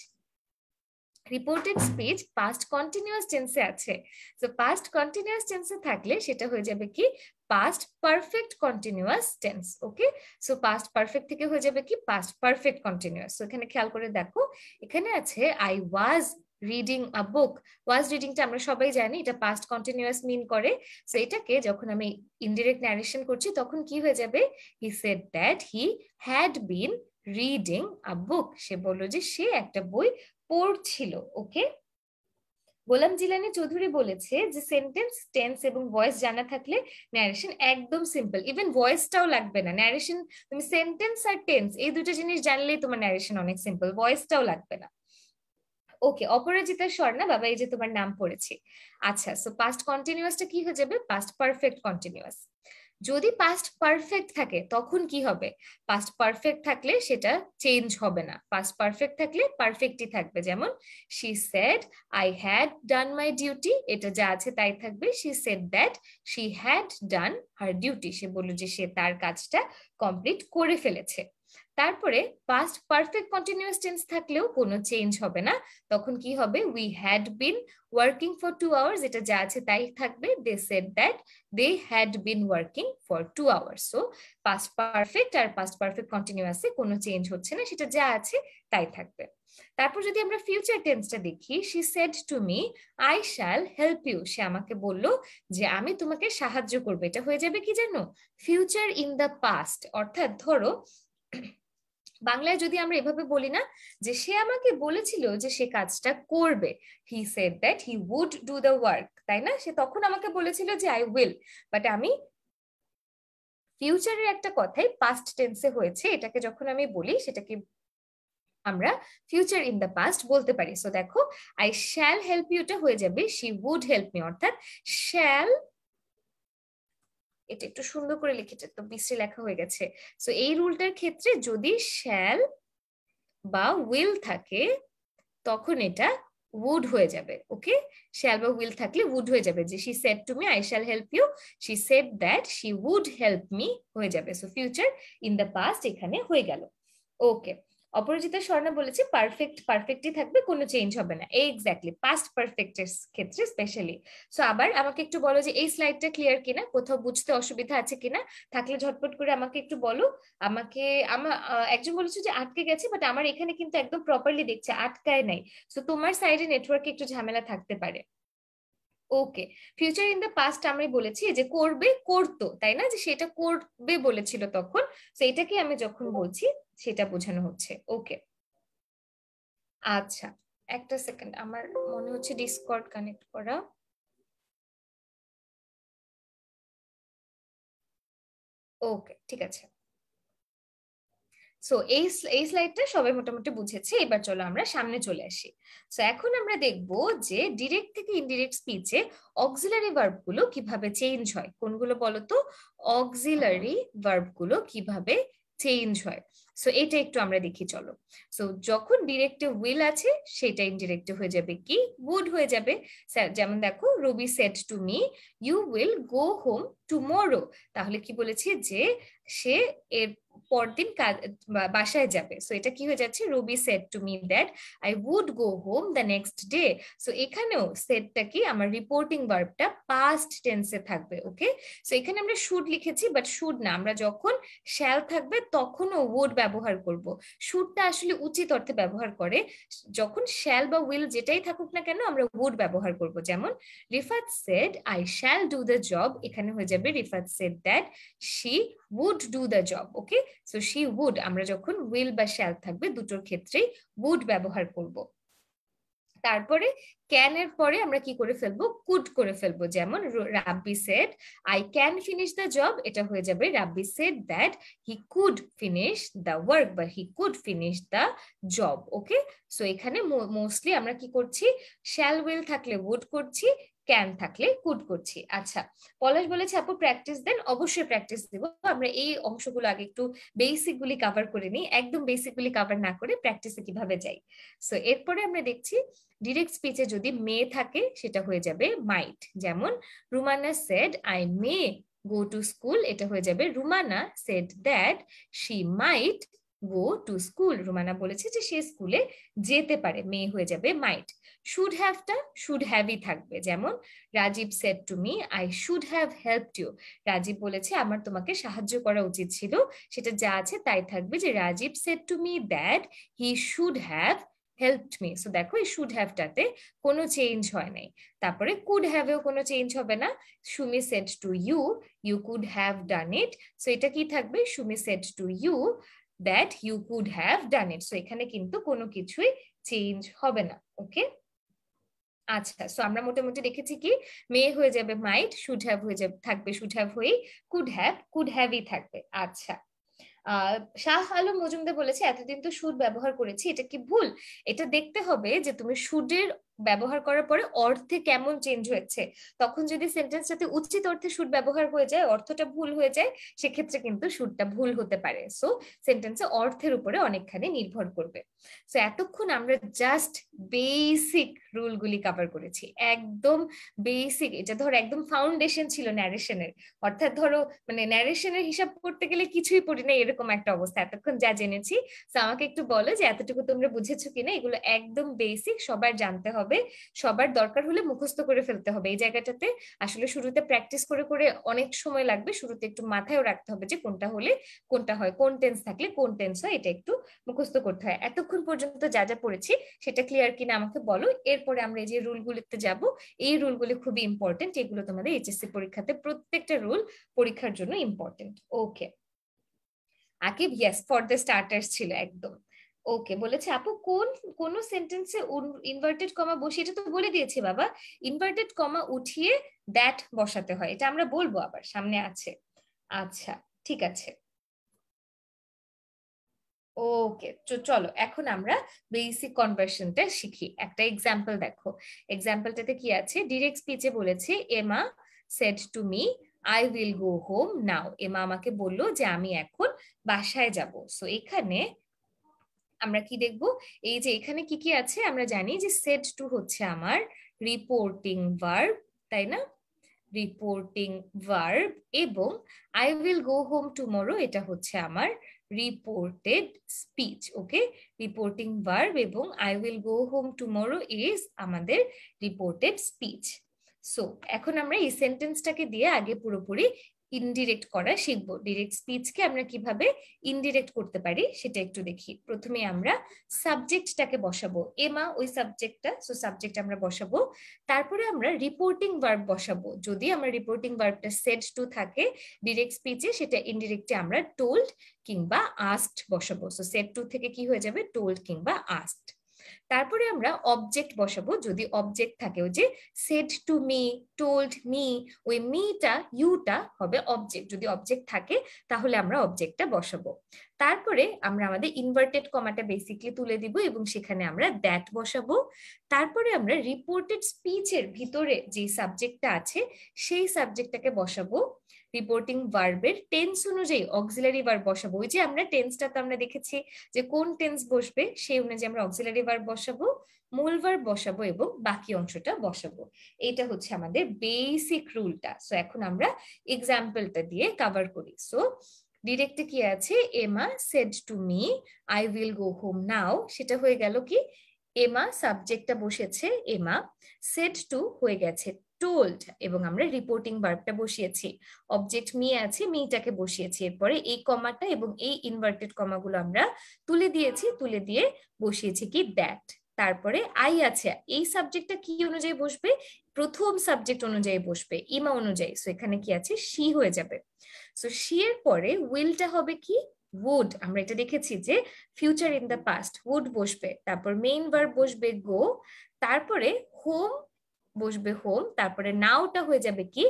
reported speech past continuous টেন্সে আছে সো পাস্ট কন্টিনিউয়াস টেন্সে থাকলে সেটা হয়ে যাবে কি past perfect continuous tense okay so past perfect থেকে হয়ে যাবে কি পাস্ট পারফেক্ট কন্টিনিউয়াস তো এখানে খেয়াল করে দেখো এখানে আছে আই ওয়াজ রিডিং আ বুক ওয়াজ রিডিংটা আমরা সবাই জানি এটা পাস্ট কন্টিনিউয়াস মিন করে সো এটাকে যখন আমি ইনডিরেক্ট ন্যারেশন করছি তখন কি হয়ে যাবে he said that he had been reading a book সে বলল যে সে একটা বই পড়ছিল ওকে গোলাম জিলানি চৌধুরী বলেছে যে সেন্টেন্স টেন্স এবং ভয়েস জানা থাকলে ন্যারেশন একদম সিম্পল ইভেন ভয়েসটাও লাগবে না ন্যারেশন তুমি সেন্টেন্স আর টেন্স এই দুটো জিনিস জানলেই তোমার ন্যারেশন অনেক সিম্পল ভয়েসটাও লাগবে না ওকে অপরাজিতা স্বর্ণা বাবা এই যে তোমার নাম পড়েছি আচ্ছা সো পাস্ট কন্টিনিউয়াসটা কি হয়ে যাবে পাস্ট পারফেক্ট কন্টিনিউয়াস যদি পাস্ট পারফেক্ট থাকে তখন কি হবে পাস্ট পারফেক্ট থাকলে সেটা চেঞ্জ হবে না পাস্ট পারফেক্ট থাকলে পারফেক্টই থাকবে যেমন she said I had done my duty এটা যা আছে তাই থাকবে she said that she had done her duty সে বলল যে সে তার কাজটা কমপ্লিট করে ফেলেছে তারপরে পাস্ট পারফেক্ট কন্টিনিউয়াস টেন্স থাকলেও কোনো চেঞ্জ হবে না তখন কি হবে we had been working for two hours এটা যা আছে তাই থাকবে they said that they had been working for two hours so past perfect আর পাস্ট পারফেক্ট কন্টিনিউয়াসে কোনো চেঞ্জ হচ্ছে না সেটা যা আছে তাই থাকবে তারপর যদি আমরা ফিউচার টেন্সটা দেখি she said to me I shall help you সে আমাকে বলল যে আমি তোমাকে সাহায্য করবো এটা হয়ে যাবে কি জানো ফিউচার ইন দ্য পাস্ট অর্থাৎ ধরো বাংলায় যদি আমরা এভাবে বলি না যে সে আমাকে বলেছিল যে সে কাজটা করবে he said that he would do the work তাই না সে তখন আমাকে বলেছিল যে আই উইল বাট আমি ফিউচারের একটা কথাই পাস্ট টেন্সে হয়েছে এটাকে যখন আমি বলি সেটাকে আমরা ফিউচার ইন দ্য পাস্ট বলতে পারি সো দেখো আই শ্যাল হেল্প ইউটা হয়ে যাবে শি উড হেল্প মি অর্থাৎ শ্যাল এটা একটু সুন্দর করে লিখেছে তো বিশ্রী লেখা হয়ে গেছে সো এই রুলটার ক্ষেত্রে যদি শ্যাল বা উইল থাকে তখন এটা উড হয়ে যাবে ওকে শ্যাল বা উইল থাকলে উড হয়ে যাবে যে she said to me I shall help you she said that she would help me হয়ে যাবে so future in the past এখানে হয়ে গেল ওকে অপরাজিতা স্বর্ণা বলেছে পারফেক্ট পারফেক্টই থাকবে কোনো চেঞ্জ হবে না এক্স্যাক্টলি পাস্ট পারফেক্টের ক্ষেত্রে স্পেশালি সো আবার আমাকে একটু বলো যে এই স্লাইডটা ক্লিয়ার কিনা কোথাও বুঝতে অসুবিধা আছে কিনা থাকলে ঝটপট করে আমাকে একটু বলো আমাকে আমার একজন বলেছে যে আটকে গেছে বাট আমার এখানে কিন্তু একদম প্রপারলি দেখছে আটকায় নাই সো তোমার সাইডে নেটওয়ার্কে একটু ঝামেলা থাকতে পারে okay future in the past আমি বলেছি যে করবে করতো তাই না যে সেটা করবে বলেছিল তখন তো আমি যখন বলছি সেটা বোঝানো হচ্ছে ওকে আচ্ছা একটা সেকেন্ড আমার মনে হচ্ছে ডিসকর্ড কানেক্ট করা ওকে ঠিক আছে সো এই এই স্লাইডটা সবাই মোটামুটি বুঝেছে এবার চলো আমরা সামনে চলে আসি সো এখন আমরা দেখব যে ডিরেক্ট থেকে ইনডিরেক্ট স্পিচে অক্সিলারি গুলো কিভাবে চেঞ্জ হয় কোনগুলো বলো তো অক্সিলারি গুলো কিভাবে চেঞ্জ হয় সো এটা একটু আমরা দেখি চলো সো যখন ডিরেক্টে উইল আছে সেটা ইনডিরেক্টে হয়ে যাবে কি গুড হয়ে যাবে যেমন দেখো Robi said to me you will go home tomorrow তাহলে কি বলেছে যে সে এর পরদিন বাসায় যাবে সো এটা কি হয়ে যাচ্ছে Robi said to me that I would go home the next day so এখানেও সেটটা কি আমার রিপোর্টিং ভার্বটা পাস্ট টেন্সে থাকবে ওকে সো এখানে আমরা শুড লিখেছি বাট শুড না আমরা যখন শ্যাল থাকবে তখনও উড ব্যবহার করব শুডটা আসলে উচিত অর্থে ব্যবহার করে যখন শ্যাল বা উইল যেটাই থাকুক না কেন আমরা উড ব্যবহার করব যেমন Rifat said I shall do the job এখানে হয়ে যাবে Rifat said that she would do the job okay so she would আমরা যখন উইল বা শ্যাল থাকবে দুটোর ক্ষেত্রেই উড ব্যবহার করব তারপরে ক্যান এর পরে আমরা কি করে ফেলবো কুড করে ফেলবো যেমন Rabbi said I can finish the job এটা হয়ে যাবে Rabbi said that he could finish the work বা he could finish the job okay so এখানে মোস্টলি আমরা কি করছি শ্যাল উইল থাকলে উড করছি ক্যান থাকলে কুট করছি আচ্ছা পলাশ বলেছে আপু প্র্যাকটিস দেন অবশ্যই প্র্যাকটিস দেব আমরা এই অংশগুলো আগে একটু বেসিক গুলি কাভার করে নিই একদম বেসিক গুলি কাভার না করে প্র্যাকটিসে কিভাবে যাই সো এরপরে আমরা দেখছি ডিরেক্ট স্পিচে যদি মে থাকে সেটা হয়ে যাবে মাইট যেমন Rumana said I may go to school এটা হয়ে যাবে Rumana said that she might go to school Rumana বলেছে যে সে স্কুলে যেতে পারে মেয়ে হয়ে যাবে মাইট শুড হ্যাভটা শুড হ্যাভই থাকবে যেমন Rajib said to me I should have help you Rajib বলেছে আমার তোমাকে সাহায্য করা উচিত ছিল সেটা যা আছে তাই থাকবে যে Rajib said to me that he should have helped me so দেখো এই শুড হ্যাভটাতে কোনো চেঞ্জ হয় নাই তারপরে কুড হ্যাভেও কোনো চেঞ্জ হবে না Sumi said to you you could have done it so এটা কি থাকবে Sumi said to you that you could have done it so এখানে কিন্তু কোনো কিছুই চেঞ্জ হবে না ওকে আচ্ছা সো আমরা মোটামুটি দেখেছি কি মেয়ে হয়ে যাবে মাইট শুড হ্যাভ হয়ে যাবে থাকবে শুড হ্যাভ হয়েই কুড হ্যাভ কুড ই থাকবে আচ্ছা শাহ আলম মজুমদার বলেছে এতদিন তো সুদ ব্যবহার করেছি এটা কি ভুল এটা দেখতে হবে যে তুমি সুদের ব্যবহার করার পরে অর্থে কেমন চেঞ্জ হয়েছে তখন যদি সেন্টেন্সটাতে উচিত অর্থে সুর ব্যবহার হয়ে যায় অর্থটা ভুল হয়ে যায় সেক্ষেত্রে কিন্তু সুরটা ভুল হতে পারে সো সেন্টেন্সে অর্থের উপরে অনেকখানি নির্ভর করবে সো এতক্ষণ আমরা জাস্ট বেসিক রুলগুলি কভার করেছি একদম বেসিক এটা ধর একদম ফাউন্ডেশন ছিল ন্যারেশনের অর্থাৎ ধরো মানে ন্যারেশনের হিসাব করতে গেলে কিছুই পড়ি না এরকম একটা অবস্থা এতক্ষণ যা জেনেছি তো আমাকে একটু বলো যে এতটুকু তোমরা বুঝেছো কিনা এগুলো একদম বেসিক সবার জানতে হবে সবার দরকার হলে মুখস্থ করে ফেলতে হবে এই জায়গাটাতে আসলে শুরুতে প্র্যাকটিস করে করে অনেক সময় লাগবে শুরুতে একটু মাথায়ও রাখতে হবে যে কোনটা হলে কোনটা হয় কোন টেন্স থাকলে কোন টেন্স হয় এটা একটু মুখস্থ করতে হয় এতক্ষণ এতক্ষণ পর্যন্ত যা যা পড়েছি সেটা ক্লিয়ার কিনা আমাকে বলো এরপরে আমরা এই যে রুলগুলিতে যাব এই রুলগুলি খুবই ইম্পর্টেন্ট এগুলো তোমাদের এইচএসসি পরীক্ষাতে প্রত্যেকটা রুল পরীক্ষার জন্য important okay Akib yes for the starters ছিল একদম ওকে বলেছে আপু কোন কোন সেন্টেন্সে ইনভার্টেড কমা বসে এটা তো বলে দিয়েছে বাবা ইনভার্টেড কমা উঠিয়ে দ্যাট বসাতে হয় এটা আমরা বলবো আবার সামনে আছে আচ্ছা ঠিক আছে ওকে চলো এখন আমরা বেসিক কনভার্সনটা শিখি একটা এক্সাম্পল দেখো এক্সাম্পলটাতে কি আছে ডিরেক্ট স্পিচে বলেছে Emma said to me I will go home now Emma আমাকে বললো যে আমি এখন বাসায় যাব সো এখানে আমরা কি দেখব এই যে এখানে কি কি আছে আমরা জানি যে সেট টু হচ্ছে আমার রিপোর্টিং ভার্ব তাই না রিপোর্টিং ভার্ব এবং I will go home tomorrow এটা হচ্ছে আমার reported speech okay reporting verb এবং i will go home tomorrow is আমাদের reported speech সো এখন আমরা এই সেন্টেন্সটাকে দিয়ে আগে পুরোপুরি ইনডিরেক্ট করা শিখবো ডিরেক্ট স্পিচকে আমরা কিভাবে ইনডিরেক্ট করতে পারি সেটা একটু দেখি প্রথমে আমরা সাবজেক্টটাকে বসাবো এমা ওই সাবজেক্টটা সো সাবজেক্ট আমরা বসাবো তারপরে আমরা রিপোর্টিং ভার্ব বসাবো যদি আমরা রিপোর্টিং ভার্বটা সেড টু থাকে ডিরেক্ট স্পিচে সেটা ইনডিরেক্টে আমরা টোল্ড কিংবা আস্ট বসাবো সো সেট টু থেকে কি হয়ে যাবে টোল্ড কিংবা আস্ট তারপরে আমরা অবজেক্ট বসাবো যদি অবজেক্ট থাকেও যে said to me told me ওই মিটা ইউটা হবে অবজেক্ট যদি অবজেক্ট থাকে তাহলে আমরা অবজেক্টটা বসাবো তারপরে আমরা আমাদের ইনভার্টেড কমাটা বেসিকলি তুলে দিব এবং সেখানে আমরা দ্যাট বসাবো তারপরে আমরা রিপোর্টেড স্পিচের ভিতরে যে সাবজেক্টটা আছে সেই সাবজেক্টটাকে বসাবো রিপোর্টিং ভার্বের টেন্স অনুযায়ী অক্সিলারি ভার্ব বসাবো ওই যে আমরা টেন্সটা তো আমরা দেখেছি যে কোন টেন্স বসবে সেই অনুযায়ী আমরা অক্সিলারি ভার্ব বসাবো মূল ভার্ব বসাবো এবং বাকি অংশটা বসাবো এটা হচ্ছে আমাদের বেসিক রুলটা সো এখন আমরা এক্সাম্পলটা দিয়ে কভার করি সো ডিরেক্টে কি আছে Emma said to me I will go home now সেটা হয়ে গেল কি এমা সাবজেক্টটা বসেছে এমা সেড টু হয়ে গেছে টোল্ড এবং আমরা রিপোর্টিং ভার্বটা বসিয়েছি অবজেক্ট মি আছে মিটাকে বসিয়েছি এরপরে এই কমাটা এবং এই ইনভার্টেড কমাগুলো আমরা তুলে দিয়েছি তুলে দিয়ে বসিয়েছি কি দ্যাট তারপরে আই আছে এই সাবজেক্টটা কি অনুযায়ী বসবে প্রথম সাবজেক্ট অনুযায়ী বসবে ইমা অনুযায়ী সো এখানে কি আছে শি হয়ে যাবে সো শি এর পরে উইলটা হবে কি উড আমরা এটা দেখেছি যে future in the past would বসবে তারপর মেইন ভার্ব বসবে গো তারপরে হোম বসবে হোম তারপরে নাওটা হয়ে যাবে কি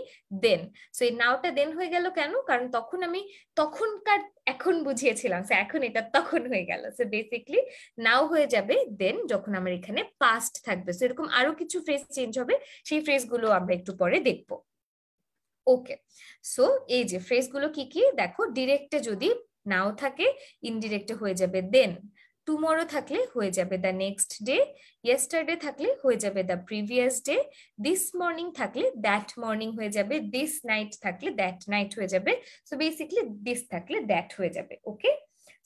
দেন সো এই নাওটা দেন হয়ে গেল কেন কারণ তখন আমি তখনকার এখন বুঝিয়েছিলাম সো এখন এটা তখন হয়ে গেল সো বেসিকলি নাও হয়ে যাবে দেন যখন আমার এখানে পাস্ট থাকবে সো এরকম আরো কিছু ফ্রেজ চেঞ্জ হবে সেই ফ্রেজগুলো আমরা একটু পরে দেখবো ওকে সো এই যে ফ্রেজগুলো কি কি দেখো ডিরেক্টে যদি নাও থাকে ইনডিরেক্টে হয়ে যাবে দেন টুমরো থাকলে হয়ে যাবে দ্য নেক্সট ডে ইয়েস্টারডে থাকলে হয়ে যাবে the previous day this morning থাকলে দ্যাট মর্নিং হয়ে যাবে দিস নাইট থাকলে দ্যাট নাইট হয়ে যাবে সো বেসিকলি দিস থাকলে দ্যাট হয়ে যাবে ওকে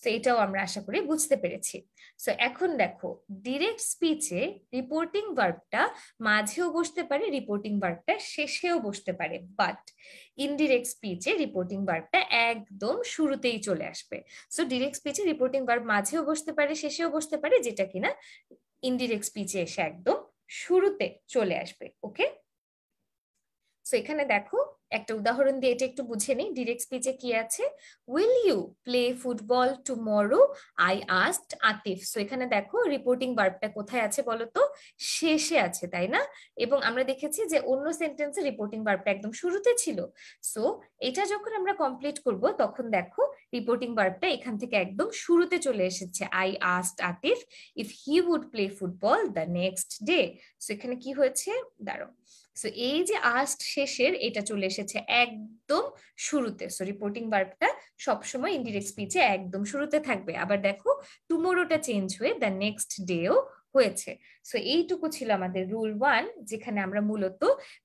তো এটাও আমরা আশা করি বুঝতে পেরেছি সো এখন দেখো ডিরেক্ট স্পিচে রিপোর্টিং ভার্বটা মাঝেও বসতে পারে রিপোর্টিং ভার্বটা শেষেও বসতে পারে বাট ইনডিরেক্ট স্পিচে রিপোর্টিং ভার্বটা একদম শুরুতেই চলে আসবে সো ডিরেক্ট স্পিচে রিপোর্টিং ভার্ব মাঝেও বসতে পারে শেষেও বসতে পারে যেটা কিনা ইনডিরেক্ট স্পিচে এসে একদম শুরুতে চলে আসবে ওকে সো এখানে দেখো একটা উদাহরণ দিয়ে এটা একটু বুঝে নিই ডিরেক্ট স্পিচে কি আছে will you play football tomorrow I asked Atif so এখানে দেখো রিপোর্টিং বার্বটা কোথায় আছে বলতো শেষে আছে তাই না এবং আমরা দেখেছি যে অন্য সেন্টেন্সে রিপোর্টিং বার্বটা একদম শুরুতে ছিল সো এটা যখন আমরা কমপ্লিট করব তখন দেখো রিপোর্টিং বার্বটা এখান থেকে একদম শুরুতে চলে এসেছে I asked Atif if he would play football the next day so এখানে কি হয়েছে দাঁড়ো সো এই যে আস্ট শেষের এটা চলে এসেছে একদম শুরুতে সো রিপোর্টিং ভার্বটা সবসময় ইন্ডিরেক্ট স্পিচে একদম শুরুতে থাকবে আবার দেখো টুমোরোটা চেঞ্জ হয়ে দ্য নেক্সট ডেও হয়েছে সো এইটুকু ছিল আমাদের রুল ওয়ান যেখানে আমরা মূলত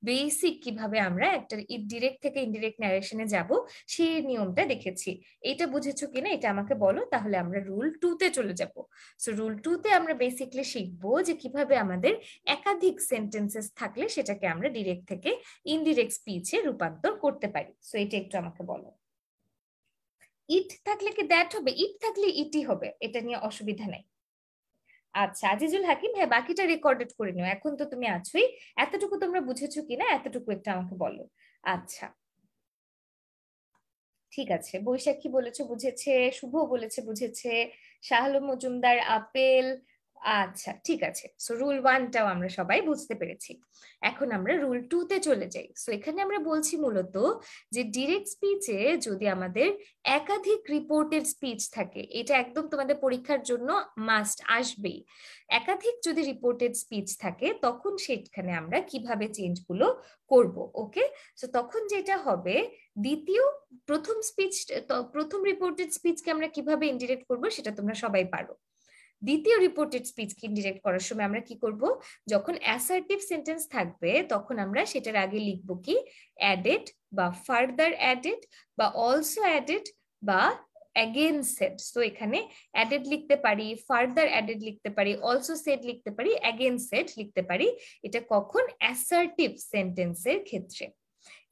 বেসিক কিভাবে আমরা একটা ডিরেক্ট থেকে ইনডিরেক্ট ন্যারেশনে যাব সেই নিয়মটা দেখেছি এটা বুঝেছো কিনা এটা আমাকে বলো তাহলে আমরা রুল টুতে চলে যাব সো রুল টুতে আমরা বেসিকলি শিখবো যে কিভাবে আমাদের একাধিক সেন্টেন্সেস থাকলে সেটাকে আমরা ডিরেক্ট থেকে ইনডিরেক্ট স্পিচে রূপান্তর করতে পারি সো এটা একটু আমাকে বলো ইট থাকলে কি দ্যাট হবে ইট থাকলে ইটই হবে এটা নিয়ে অসুবিধা নাই আচ্ছা আজিজুল হাকিম হ্যাঁ বাকিটা রেকর্ডেড করে নিও এখন তো তুমি আছোই এতটুকু তোমরা বুঝেছো কিনা এতটুকু একটা আমাকে বলো আচ্ছা ঠিক আছে বৈশাখী বলেছে বুঝেছে শুভ বলেছে বুঝেছে শাহলু মজুমদার আপেল আচ্ছা ঠিক আছে সো রুল ওয়ানটাও আমরা সবাই বুঝতে পেরেছি এখন আমরা রুল টু তে চলে যাই সো এখানে আমরা বলছি মূলত যে ডিরেক্ট স্পিচে যদি আমাদের একাধিক রিপোর্টেড স্পিচ থাকে এটা একদম তোমাদের পরীক্ষার জন্য মাস্ট আসবেই একাধিক যদি রিপোর্টেড স্পিচ থাকে তখন সেখানে আমরা কিভাবে চেঞ্জগুলো করব ওকে সো তখন যেটা হবে দ্বিতীয় প্রথম স্পিচ প্রথম রিপোর্টেড স্পিচকে আমরা কিভাবে ইনডিরেক্ট করব সেটা তোমরা সবাই পারো দ্বিতীয় রিপোর্টেড স্পিচকে ডিরেক্ট করার সময় আমরা কি করব যখন অ্যাসার্টিভ সেন্টেন্স থাকবে তখন আমরা সেটার আগে লিখব কি অ্যাডেড বা ফার্দার অ্যাডেড বা অলসো অ্যাডেড বা অ্যাগেন সেট তো এখানে অ্যাডেড লিখতে পারি ফার্দার অ্যাডেড লিখতে পারি অলসো সেড লিখতে পারি অ্যাগেন সেট লিখতে পারি এটা কখন অ্যাসার্টিভ সেন্টেন্সের ক্ষেত্রে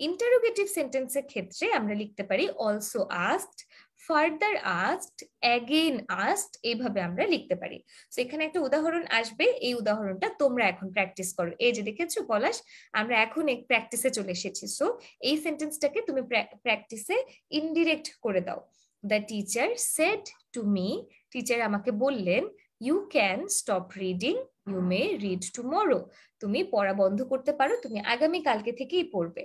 ইন্টারোগেটিভ সেন্টেন্সের ক্ষেত্রে আমরা লিখতে পারি also asked further asked again asked এইভাবে আমরা লিখতে পারি তো এখানে একটা উদাহরণ আসবে এই উদাহরণটা তোমরা এখন প্র্যাকটিস করো এই যে দেখেছো পলাশ আমরা এখন এক প্র্যাকটিসে চলে এসেছি সো এই সেন্টেন্সটাকে তুমি প্র্যাকটিসে ইনডিরেক্ট করে দাও the teacher said to me teacher আমাকে বললেন you can stop reading you may read tomorrow তুমি পড়া বন্ধ করতে পারো তুমি আগামী কালকে থেকেই পড়বে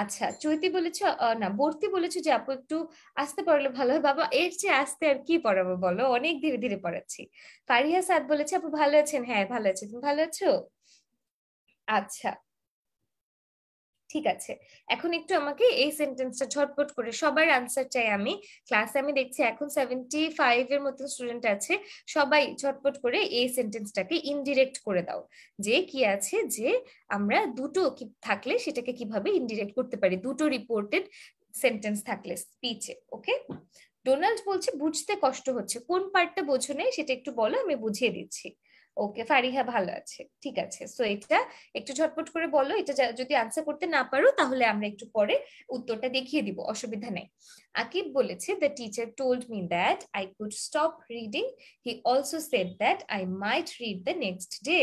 আচ্ছা চৈতি বলেছ না বর্তি বলেছ যে আপু একটু আসতে পারলে ভালো হয় বাবা এর চেয়ে আসতে আর কি পড়াবো বলো অনেক ধীরে ধীরে পড়াচ্ছি ফারিয়া সাদ বলেছে আপু ভালো আছেন হ্যাঁ ভালো আছে তুমি ভালো আছো আচ্ছা ঠিক আছে এখন একটু আমাকে এই সেন্টেন্সটা ঝটপট করে সবার আনসার চাই আমি ক্লাসে আমি দেখছি এখন সেভেন্টি ফাইভ এর মতন স্টুডেন্ট আছে সবাই ঝটপট করে এই সেন্টেন্সটাকে ইনডিরেক্ট করে দাও যে কি আছে যে আমরা দুটো কি থাকলে সেটাকে কিভাবে ইনডিরেক্ট করতে পারি দুটো রিপোর্টেড সেন্টেন্স থাকলে স্পিচে ওকে ডোনাল্ড বলছে বুঝতে কষ্ট হচ্ছে কোন পার্টটা বোঝো নেই সেটা একটু বলো আমি বুঝিয়ে দিচ্ছি ওকে ফারিহা ভালো আছে ঠিক আছে সো এটা একটু ঝটপট করে বলো এটা যদি আনসার করতে না পারো তাহলে আমরা একটু পরে উত্তরটা দেখিয়ে দিব অসুবিধা নেই আকিব বলেছে the teacher told me that I could stop reading he also said that I might read the next day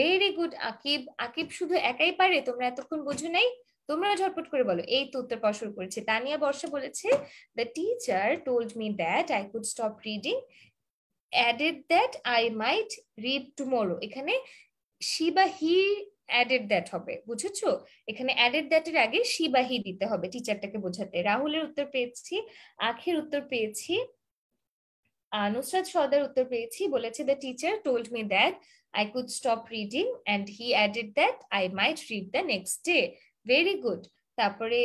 very good Akib Akib শুধু একাই পারে তোমরা এতক্ষণ বুঝো নাই তোমরা ঝটপট করে বলো এই তো উত্তর পাওয়া শুরু করেছে তানিয়া বর্ষা বলেছে the teacher told me that I could stop reading added that I might read tomorrow এখানে সি বা হি অ্যাডেড দ্যাট হবে বুঝেছো এখানে অ্যাডেড দ্যাট এর আগে সি বা হি দিতে হবে টিচারটাকে বোঝাতে রাহুলের উত্তর পেয়েছি আখের উত্তর পেয়েছি নুসরাত সর্দার উত্তর পেয়েছি বলেছে the teacher told me that I could stop reading and he added that I might read the next day very good তারপরে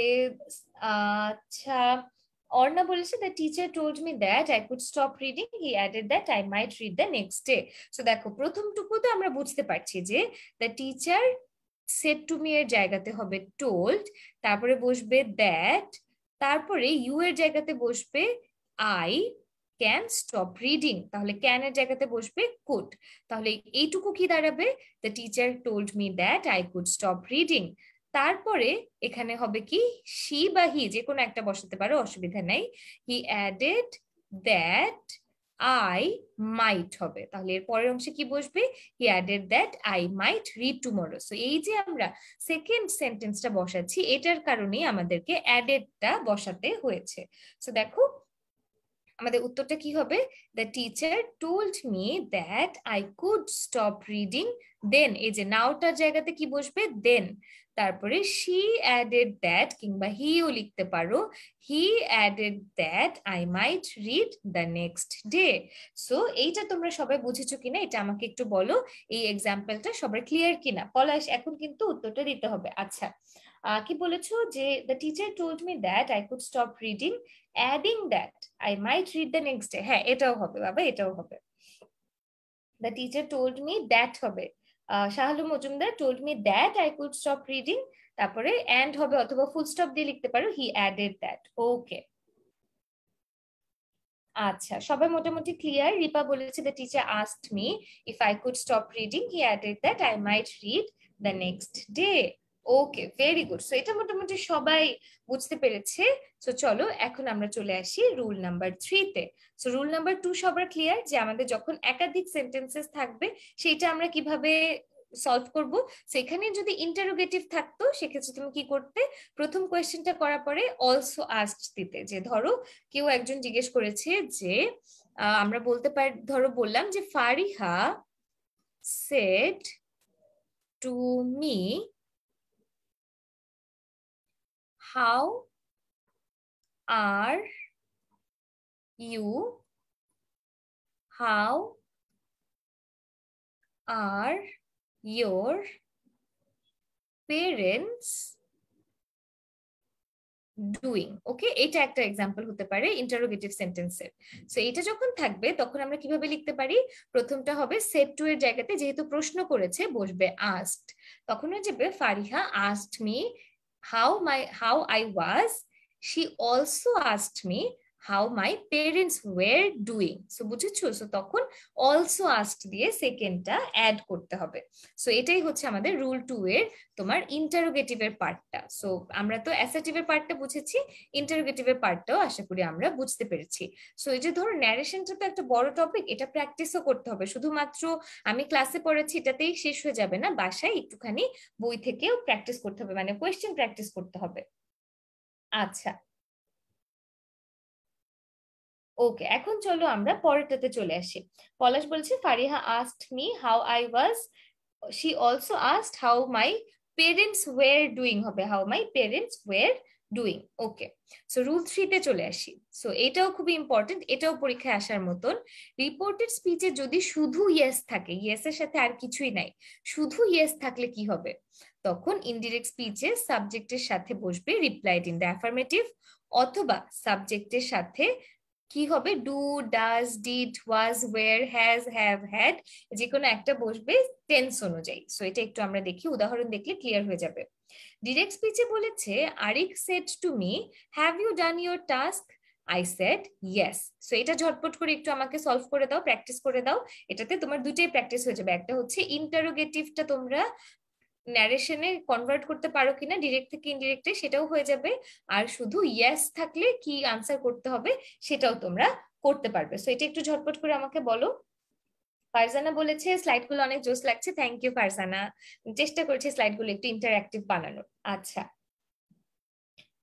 আচ্ছা Orna বলেছে the teacher told me that I could stop reading He added that I might read the next day So দেখো প্রথমটুকু তো আমরা বুঝতে পারছি যে the teacher said to me এর জায়গাতে হবে told তারপরে বসবে দ্যাট তারপরে ইউ এর জায়গাতে বসবে আই ক্যান স্টপ রিডিং তাহলে ক্যান এর জায়গাতে বসবে কুড তাহলে এইটুকু কি দাঁড়াবে the teacher told me that I could stop reading তারপরে এখানে হবে কি সি বা হি যে কোনো একটা বসাতে পারো অসুবিধা নেই he added that I might হবে তাহলে এর পরের অংশে কি বসবে he added that I might read tomorrow so এই যে আমরা সেকেন্ড সেন্টেন্সটা বসাচ্ছি এটার কারণেই আমাদেরকে অ্যাডেডটা বসাতে হয়েছে সো দেখো আমাদের উত্তরটা কি হবে the teacher told me that I could stop reading then এই যে নাওটার জায়গাতে কি বসবে দেন তারপরে শি অ্যাডেড দ্যাট কিংবা হিও লিখতে পারো he added that I might read the next day so এইটা তোমরা সবাই বুঝেছো কিনা এটা আমাকে একটু বলো এই এক্সাম্পলটা সবার ক্লিয়ার কিনা পলাশ এখন কিন্তু উত্তরটা দিতে হবে আচ্ছা কি বলেছো যে the teacher told me that I could stop reading adding that I might read the next day হ্যাঁ এটাও হবে বাবা এটাও হবে the teacher told me that হবে Shahalu Majumdar told me that I could stop reading তারপরে অ্যান্ড হবে অথবা ফুল স্টপ দিয়ে লিখতে পারো হি অ্যাডেড দ্যাট ওকে আচ্ছা সবাই মোটামুটি ক্লিয়ার রিপা বলেছে the teacher asked me if I could stop reading he added that I might read the next day okay very good so এটা মোটামুটি সবাই বুঝতে পেরেছে সো চলো এখন আমরা চলে আসি রুল নাম্বার থ্রিতে সো রুল নাম্বার টু সবার ক্লিয়ার যে আমাদের যখন একাধিক সেন্টেন্সেস থাকবে সেটা আমরা কিভাবে সলভ করব সেখানে যদি ইন্টারোগেটিভ থাকতো সেক্ষেত্রে তুমি কি করতে প্রথম কোয়েশ্চেনটা করার পরে অলসো আস্ট দিতে যে ধরো কেউ একজন জিজ্ঞেস করেছে যে আমরা বলতে পারি ধরো বললাম যে Fariha said to me how are you how are your parents doing okay এটা একটা এক্সাম্পল হতে পারে ইন্টারোগেটিভ সেন্টেন্সের সো এটা যখন থাকবে তখন আমরা কিভাবে লিখতে পারি প্রথমটা হবে সেট টু এর জায়গাতে যেহেতু প্রশ্ন করেছে বসবে আস্ট তখন হয়ে যাবে Fariha asked me how my how i was she also asked me how my parents were doing so বুঝেছো সো তখন অলসো আস্ট দিয়ে সেকেন্ডটা অ্যাড করতে হবে সো এটাই হচ্ছে আমাদের রুল টু এর তোমার ইন্টারোগেটিভের পার্টটা সো আমরা তো অ্যাসার্টিভের পার্টটা বুঝেছি ইন্টারোগেটিভের পার্টটাও আশা করি আমরা বুঝতে পেরেছি সো এই যে ধরো ন্যারেশনটা তো একটা বড় টপিক এটা প্র্যাকটিসও করতে হবে শুধুমাত্র আমি ক্লাসে পড়েছি এটাতেই শেষ হয়ে যাবে না বাসায় একটুখানি বই থেকেও প্র্যাকটিস করতে হবে মানে কোয়েশ্চেন প্র্যাকটিস করতে হবে আচ্ছা ওকে এখন চলো আমরা পরেরটাতে চলে আসি পলাশ বলছে Fariha asked me how I was she also asked how my parents were doing হবে how my parents were doing okay so rule থ্রিতে চলে আসি সো এটাও খুবই ইম্পর্টেন্ট এটাও পরীক্ষায় আসার মতন রিপোর্টেড স্পিচে যদি শুধু ইয়েস থাকে ইয়েস এর সাথে আর কিছুই নাই শুধু ইয়েস থাকলে কি হবে তখন ইনডিরেক্ট স্পিচে সাবজেক্টের সাথে বসবে রিপ্লাইড ইন দ্য অ্যাফার্মেটিভ অথবা সাবজেক্টের সাথে কি হবে do does did was were has have had যে কোনো একটা বসবে টেন্স অনুযায়ী সো এটা একটু আমরা দেখি উদাহরণ দেখলে ক্লিয়ার হয়ে যাবে ডিরেক্ট স্পিচে বলেছে Arik said to me have you done your task I said yes so এটা ঝটপট করে একটু আমাকে সলভ করে দাও প্র্যাকটিস করে দাও এটাতে তোমার দুটাই প্র্যাকটিস হয়ে যাবে একটা হচ্ছে ইন্টারোগেটিভটা তোমরা ন্যারেশনে কনভার্ট করতে পারো কিনা ডিরেক্ট থেকে ইনডিরেক্টে সেটাও হয়ে যাবে আর শুধু ইয়াস থাকলে কি আনসার করতে হবে সেটাও তোমরা করতে পারবে সো এটা একটু ঝটপট করে আমাকে বলো ফারজানা বলেছে স্লাইডগুলো অনেক জোস লাগছে থ্যাংক ইউ ফারজানা চেষ্টা করছি স্লাইডগুলো একটু ইন্টারঅ্যাক্টিভ বানানোর আচ্ছা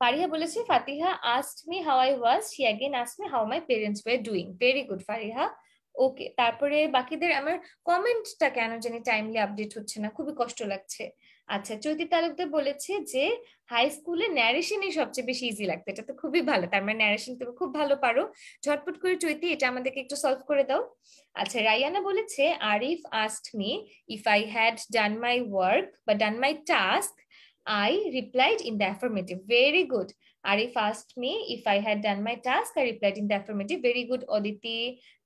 ফারিহা বলেছে Fatiha asked me how I was she again asked me how my parents were doing very good Fariha okay তারপরে বাকিদের আমার কমেন্টটা কেন জানি টাইমলি আপডেট হচ্ছে না খুবই কষ্ট লাগছে আচ্ছা চৈতি তালুকদার বলেছে যে হাই স্কুলে ন্যারেশনই সবচেয়ে বেশি ইজি লাগতো এটা তো খুবই ভালো তার মানে ন্যারেশন তুমি খুব ভালো পারো ঝটপট করে চৈতি এটা আমাদেরকে একটু সলভ করে দাও আচ্ছা রাইয়ানা বলেছে Arif asked me if I had done my work বা done my task I replied in the affirmative. Very good Arif asked me if I had done my task I replied in the affirmative very good Aditi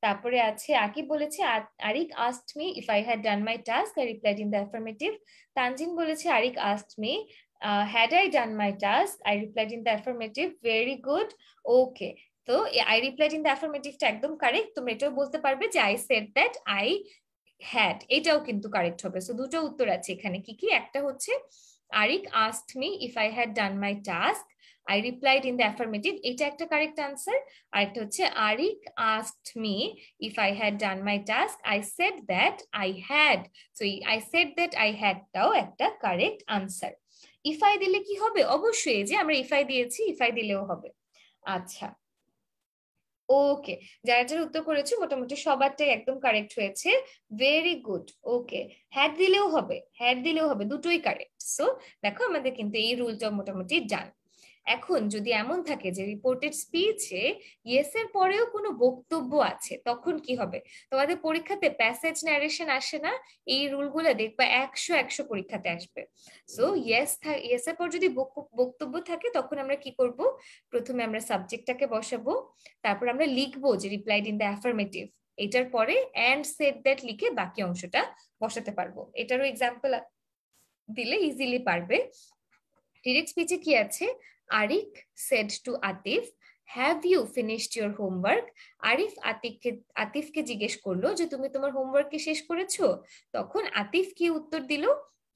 তারপরে আছে আকিব বলেছে Arik asked me if I had done my task I replied in the affirmative Tanjin বলেছে Arik asked me had I done my task I replied in the affirmative very good okay তো I replied in the অ্যাফার্মেটিভটা একদম correct তোমরা এটাও বলতে পারবে যে I said that I had এটাও কিন্তু কারেক্ট হবে সো দুটো উত্তর আছে এখানে কি কি একটা হচ্ছে Arik asked me if I had done my task I replied in the affirmative এটা একটা কারেক্ট আনসার আর একটা হচ্ছে Arik asked me if I had done my task I said that I had so I said that I হ্যাডটাও একটা correct answer ইফাই দিলে কি হবে অবশ্যই যে আমরা ইফাই দিয়েছি ইফাই দিলেও হবে আচ্ছা ওকে যারা যারা উত্তর করেছো মোটামুটি সবারটাই একদম কারেক্ট হয়েছে ভেরি গুড ওকে হ্যাড দিলেও হবে হ্যাড দিলেও হবে দুটোই কারেক্ট সো দেখো আমাদের কিন্তু এই রুলটা মোটামুটি ডান এখন যদি এমন থাকে যে রিপোর্টেড স্পিচে ইয়েস এর পরেও কোনো বক্তব্য আছে তখন কি হবে তোমাদের পরীক্ষাতে প্যাসেজ ন্যারেশন আসে না এই রুলগুলো দেখবা একশো একশো পরীক্ষাতে আসবে সো ইয়েস ইয়েস এর পর যদি বক্তব্য থাকে তখন আমরা কি করব প্রথমে আমরা সাবজেক্টটাকে বসাবো তারপর আমরা লিখবো যে রিপ্লাইড ইন দ্য অ্যাফার্মেটিভ এটার পরে অ্যান্ড সেট দ্যাট লিখে বাকি অংশটা বসাতে পারবো এটারও এক্সাম্পল দিলে ইজিলি পারবে ডিরেক্ট স্পিচে কি আছে Arik said to Atif have you finished your homework Arif আতিফকে আতিফকে জিজ্ঞেস করলো যে তুমি তোমার হোমওয়ার্ক শেষ করেছো তখন আতিফ কি উত্তর দিল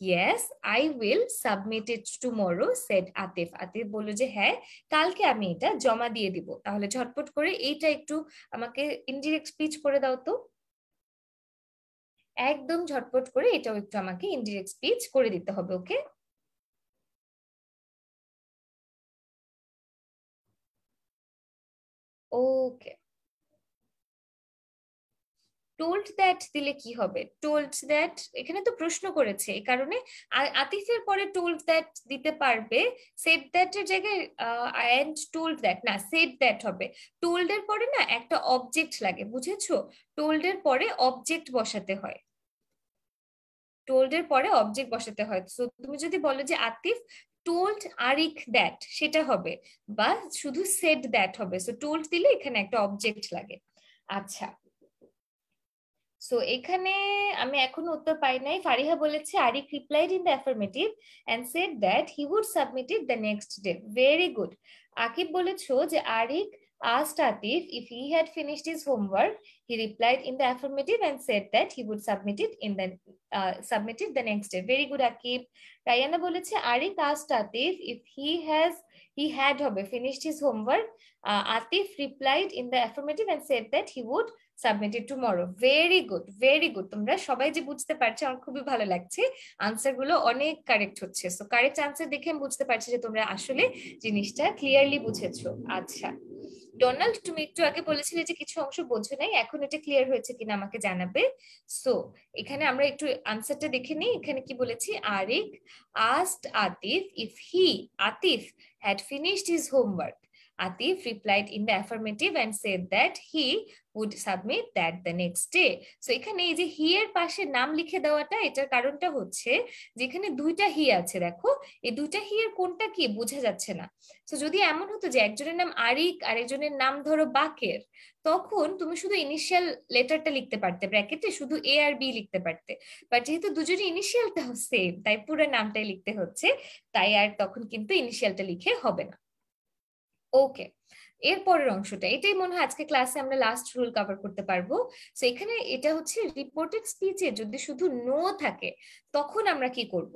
yes I will submit it tomorrow said Atif Atif বললো যে হ্যাঁ কালকে আমি এটা জমা দিয়ে দিব তাহলে ঝটপট করে এইটা একটু আমাকে ইনডিরেক্ট স্পিচ করে দাও তো একদম ঝটপট করে এটাও একটু আমাকে ইনডিরেক্ট স্পিচ করে দিতে হবে ওকে ওকে টোল্ড দ্যাট দিলে কি হবে টোল্ড দ্যাট এখানে তো প্রশ্ন করেছে এই কারণে আতিফের পরে টোল্ড দ্যাট দিতে পারবে সেট দ্যাট এর জায়গায় অ্যান্ড টোল্ড দ্যাট না সেট দ্যাট হবে টোল্ড এর পরে না একটা অবজেক্ট লাগে বুঝেছো টোল্ড এর পরে অবজেক্ট বসাতে হয় টোল্ড এর পরে অবজেক্ট বসাতে হয় তো তুমি যদি বলো যে আতিফ টোল্ড আরিক দ্যাট সেটা হবে বা শুধু সেড দ্যাট হবে সো টোল্ড দিলে এখানে একটা অবজেক্ট লাগে আচ্ছা সো এখানে আমি এখনো উত্তর পাই নাই ফারিহা বলেছে Arik replied in the affirmative and said that he would submit it the next day very good Akib বলেছো যে Arik asked Atif if he had finished his homework. He replied in the affirmative and said that he would submit it in the uh, submit it the next day. Very good, Akib. Rayana বলেছে Arik asked Atif if he has he had finished his homework. Uh, Atif replied in the affirmative and said that he would submit it tomorrow very good very good তোমরা সবাই যে বুঝতে পারছো আমার খুবই ভালো লাগছে আনসার গুলো অনেক কারেক্ট হচ্ছে সো কারেক্ট আনসার দেখে আমি বুঝতে পারছি যে তোমরা আসলে জিনিসটা ক্লিয়ারলি বুঝেছো আচ্ছা ডোনাল্ড তুমি একটু আগে বলেছিলে যে কিছু অংশ বোঝো নাই এখন এটা ক্লিয়ার হয়েছে কিনা আমাকে জানাবে সো এখানে আমরা একটু আনসারটা দেখে নিই এখানে কি বলেছি Arik asked Atif if he Atif had finished his homework Atif replied in the affirmative and said that he would submit that the next day. So এখানে এই যে হি এর পাশে নাম লিখে দেওয়াটা এটার কারণটা হচ্ছে যেখানে দুইটা হি আছে দেখো এই দুইটা হি এর কোনটা কি বোঝা যাচ্ছে না তো যদি এমন হতো যে একজনের নাম আরিক আরেকজনের নাম ধরো বাকের তখন তুমি শুধু ইনিশিয়াল লেটারটা লিখতে পারতে ব্র্যাকেটে শুধু এ আর বি লিখতে পারতে বাট যেহেতু দুজনের ইনিশিয়ালটা সেম তাই পুরো নামটাই লিখতে হচ্ছে তাই আর তখন কিন্তু ইনিশিয়ালটা লিখে হবে না ওকে এর পরের অংশটা এটাই মনে হয় আজকে ক্লাসে আমরা লাস্ট রুল কভার করতে পারবো তো এখানে এটা হচ্ছে রিপোর্টেড স্পিচে যদি শুধু নো থাকে তখন আমরা কি করব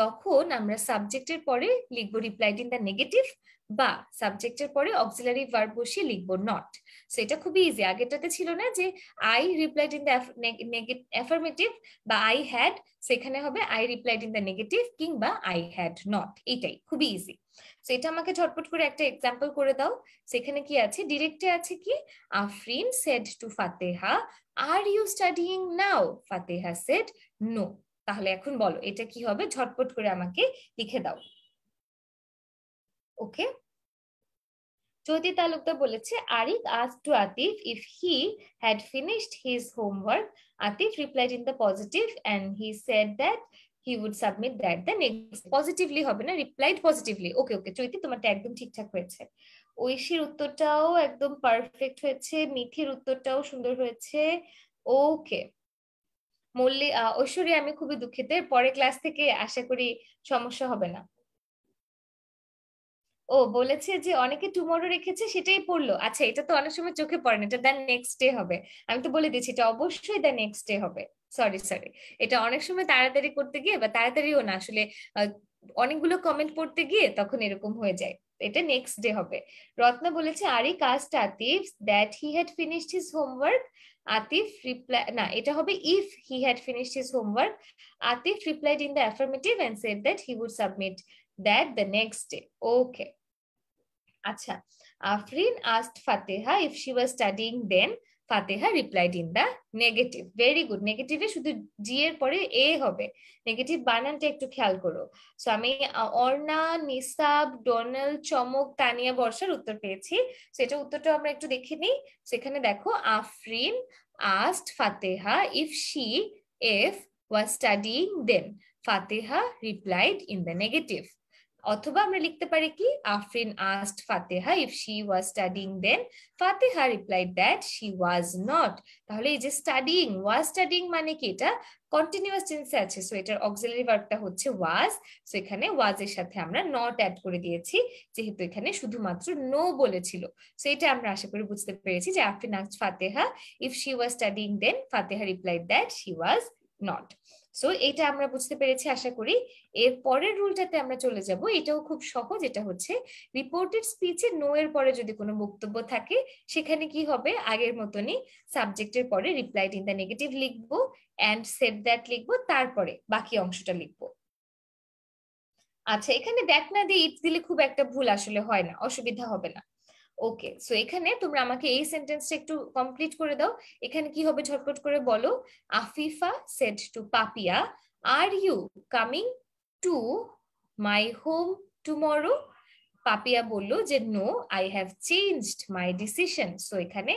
তখন আমরা সাবজেক্টের পরে লিখবো রিপ্লাইড ইন দ্য নেগেটিভ বা সাবজেক্টের পরে অক্সিলারি ভার্ব বসিয়ে লিখবো নট সো এটা খুবই ইজি আগেরটাতে ছিল না যে I replied in the affirmative বা আই হ্যাড সেখানে হবে I replied in the negative কিংবা আই হ্যাড নট এটাই খুবই ইজি সো এটা আমাকে ঝটপট করে একটা এক্সাম্পল করে দাও সেখানে কি আছে ডিরেক্টে আছে কি Afrin said to Fateha are you studying now Fateha said no তাহলে এখন বলো এটা কি হবে ঝটপট করে আমাকে লিখে দাও ওকে যদি তালুকদা বলেছে আরিক আজ to Atif if he had finished his homework Atif replied in the positive and he said that he would submit that then positively হবে না রিপ্লাইড পজিটিভলি ওকে ওকে চৈতি তোমারটা একদম ঠিকঠাক হয়েছে ঐশীর উত্তরটাও একদম পারফেক্ট হয়েছে মিথির উত্তরটাও সুন্দর হয়েছে ওকে মল্লি ঐশ্বরী আমি খুবই দুঃখিত পরে ক্লাস থেকে আশা করি সমস্যা হবে না ও বলেছে যে অনেকে টুমরো রেখেছে সেটাই পড়লো আচ্ছা এটা তো অনেক সময় চোখে পড়ে না এটা দ্য নেক্সট ডে হবে আমি তো বলে দিচ্ছি এটা অবশ্যই দ্য নেক্সট ডে হবে সরি সরি এটা অনেক সময় তাড়াতাড়ি করতে গিয়ে বা তাড়াতাড়িও না আসলে অনেকগুলো কমেন্ট পড়তে গিয়ে তখন এরকম হয়ে যায় এটা নেক্সট ডে হবে রত্না বলেছে আরি কাস্ট Atif that he had finished his homework Atif reply না এটা হবে if he had finished his homework Atif replied in the affirmative and said that he would submit that the next day okay আচ্ছা Afrin asked Fateha if she was studying then Fateha replied in the negative very good নেগেটিভে শুধু G এর পরে এ হবে negative বানানটা একটু খেয়াল করো সো আমি অর্ণা নিসাব ডোনাল চমক তানিয়া বর্ষার উত্তর পেয়েছি সেটা উত্তরটা আমরা একটু দেখে নিই সেখানে দেখো Afrin asked Fateha if she if was studying then Fateha replied in the negative অথবা আমরা লিখতে পারি কি Afrin asked Fateha if she was studying then Fateha replied that she was not তাহলে এই যে স্টাডিং ওয়াজ স্টাডিং মানে কি এটা কন্টিনিউয়াস টেন্সে আছে সো এটার অক্সিলারি ভার্বটা হচ্ছে ওয়াজ সো এখানে ওয়াজ এর সাথে আমরা নট অ্যাড করে দিয়েছি যেহেতু এখানে শুধুমাত্র নো বলেছিল সো এটা আমরা আশা করি বুঝতে পেরেছি যে Afrin asked Fateha if she was studying then Fateha replied that she was not so এটা আমরা বুঝতে পেরেছি আশা করি এর পরের রুলটাতে আমরা চলে যাব এটাও খুব সহজ এটা হচ্ছে রিপোর্টেড স্পিচে নো এর পরে যদি কোনো বক্তব্য থাকে সেখানে কি হবে আগের মতনই সাবজেক্টের পরে রিপ্লাই ইন দ্য নেগেটিভ লিখবো অ্যান্ড সেভ দ্যাট লিখবো তারপরে বাকি অংশটা লিখবো আচ্ছা এখানে দেখ না দিয়ে ইট দিলে খুব একটা ভুল আসলে হয় না অসুবিধা হবে না ওকে সো এখানে তোমরা আমাকে এই সেন্টেন্সটা একটু কমপ্লিট করে দাও এখানে কি হবে ঝটপট করে বলো Afifa said to Papiya are you coming to my home tomorrow Papiya বলল যে no I have changed my decision so এখানে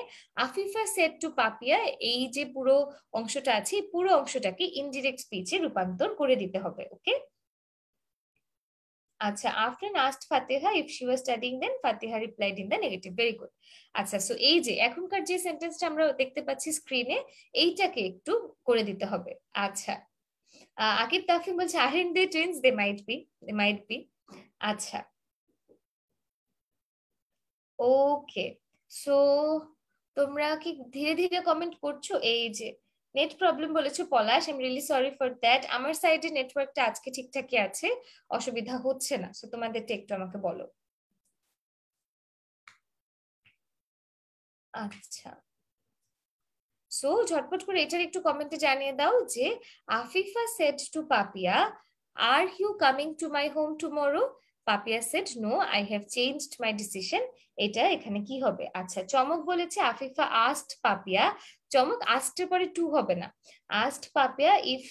আফিফা সেট টু পাপিয়া এই যে পুরো অংশটা আছে পুরো অংশটাকে ইনডিরেক্ট স্পিচে রূপান্তর করে দিতে হবে ওকে আচ্ছা Afran asked Fateha if she was studying then Fateha replied in the negative very good আচ্ছা সো এই যে এখনকার যে সেন্টেন্সটা আমরা দেখতে পাচ্ছি স্ক্রিনে এইটাকে একটু করে দিতে হবে আচ্ছা আকিব তাফিম বলছে Ahin they twins they might be they might be আচ্ছা ওকে সো তোমরা কি ধীরে ধীরে কমেন্ট করছো এই যে নেট প্রবলেম বলেছে Palash I am really sorry for that আমার সাইডে নেটওয়ার্কটা আজকে ঠিকঠাকই আছে অসুবিধা হচ্ছে না সো তোমাদেরটা একটু আমাকে বলো আচ্ছা সো ঝটপট করে এটার একটু কমেন্টে জানিয়ে দাও যে Afifa said to Papiya are you coming to my home tomorrow Papiya said no I have changed my decision এটা এখানে কি হবে আচ্ছা চমক বলেছে আফিফা আস্ট পাপিয়া চমক আস্টের পরে টু হবে না আস্ট পাপিয়া ইফ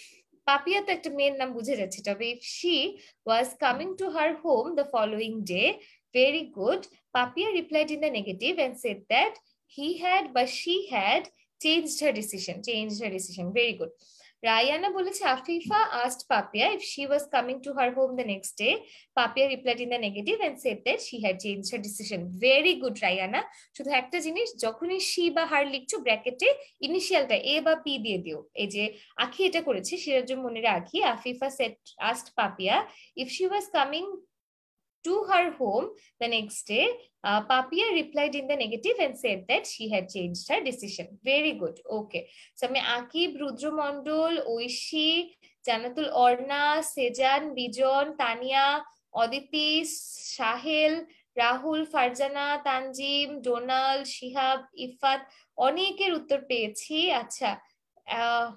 পাপিয়া তো একটা মেয়ের নাম বুঝে যাচ্ছে তবে if she was coming to her home the following day very good Papiya replied in the negative and said that he had বা she had change her decision change her decision very good Rayana বলেছে Afifa asked Papia if she was coming to her home the next day. Papia replied in the negative and said that she had changed her decision. Very good Rayana. শুধু একটা জিনিস যখনই she বা her লিখছো ব্র্যাকেটে ইনিশিয়ালটা a বা p দিয়ে দিও। এই যে আখি এটা করেছে সিরাজুল মনিরা আখি Afifa said asked Papia if she was coming to her home the next day, uh, Papia replied in the negative and said that she had changed her decision. Very good. Okay. So, আমি Akib, Rudra Mondol, Oishi, Janatul Orna, Sejan, Bijon, Tania, Aditi, Shahil, Rahul, Farjana, Tanjim, Donald, Shihab, Ifat, অনেকের উত্তর পেয়েছি আচ্ছা আহ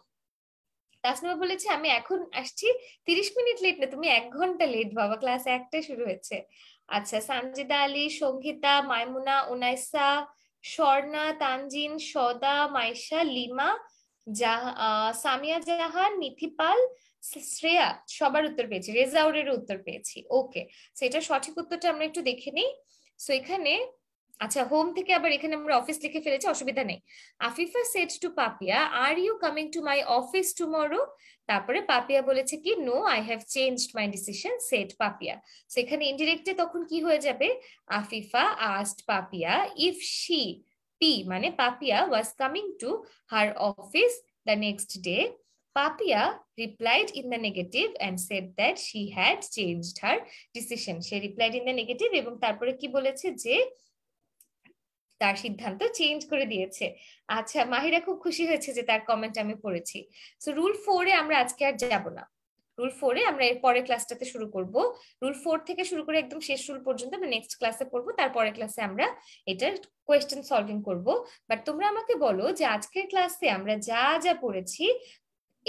তাসনিমা বলেছে আমি এখন আসছি তিরিশ মিনিট লেট না তুমি এক ঘন্টা লেট বাবা ক্লাস একটা শুরু হয়েছে আচ্ছা সানজিদা আলী সঙ্গীতা মাইমুনা উনাইসা স্বর্ণা তানজিন সদা মাইশা লিমা সামিয়া জাহান মিথিপাল শ্রেয়া সবার উত্তর পেয়েছি রেজাউরের উত্তর পেয়েছি ওকে সেটা সঠিক উত্তরটা আমরা একটু দেখে নিই সো এখানে আচ্ছা হোম থেকে আবার এখানে আমরা অফিস লিখে ফেলেছি অসুবিধা নেই Afifa said to Papiya are you coming to my office tomorrow তারপরে পাপিয়া বলেছে কি no I have changed my decision said Papiya সেখানে ইনডিরেক্টে তখন কি হয়ে যাবে Afifa asked Papiya if she পি মানে Papiya was coming to her office the next day Papiya replied in the negative and said that she had change her decision সে রিপ্লাইড ইন দ্য নেগেটিভ এবং তারপরে কি বলেছে যে তার সিদ্ধান্ত চেঞ্জ করে দিয়েছে আচ্ছা মাহিরা খুব খুশি হয়েছে যে তার কমেন্ট আমি পড়েছি সো রুল ফোরে আমরা আজকে আর যাব না রুল ফোরে আমরা এর পরের ক্লাসটাতে শুরু করব রুল ফোর থেকে শুরু করে একদম শেষ রুল পর্যন্ত আমরা নেক্সট ক্লাসে পড়বো তারপরের ক্লাসে আমরা এটা কোয়েশ্চেন সলভিং করব বাট তোমরা আমাকে বলো যে আজকের ক্লাসে আমরা যা যা পড়েছি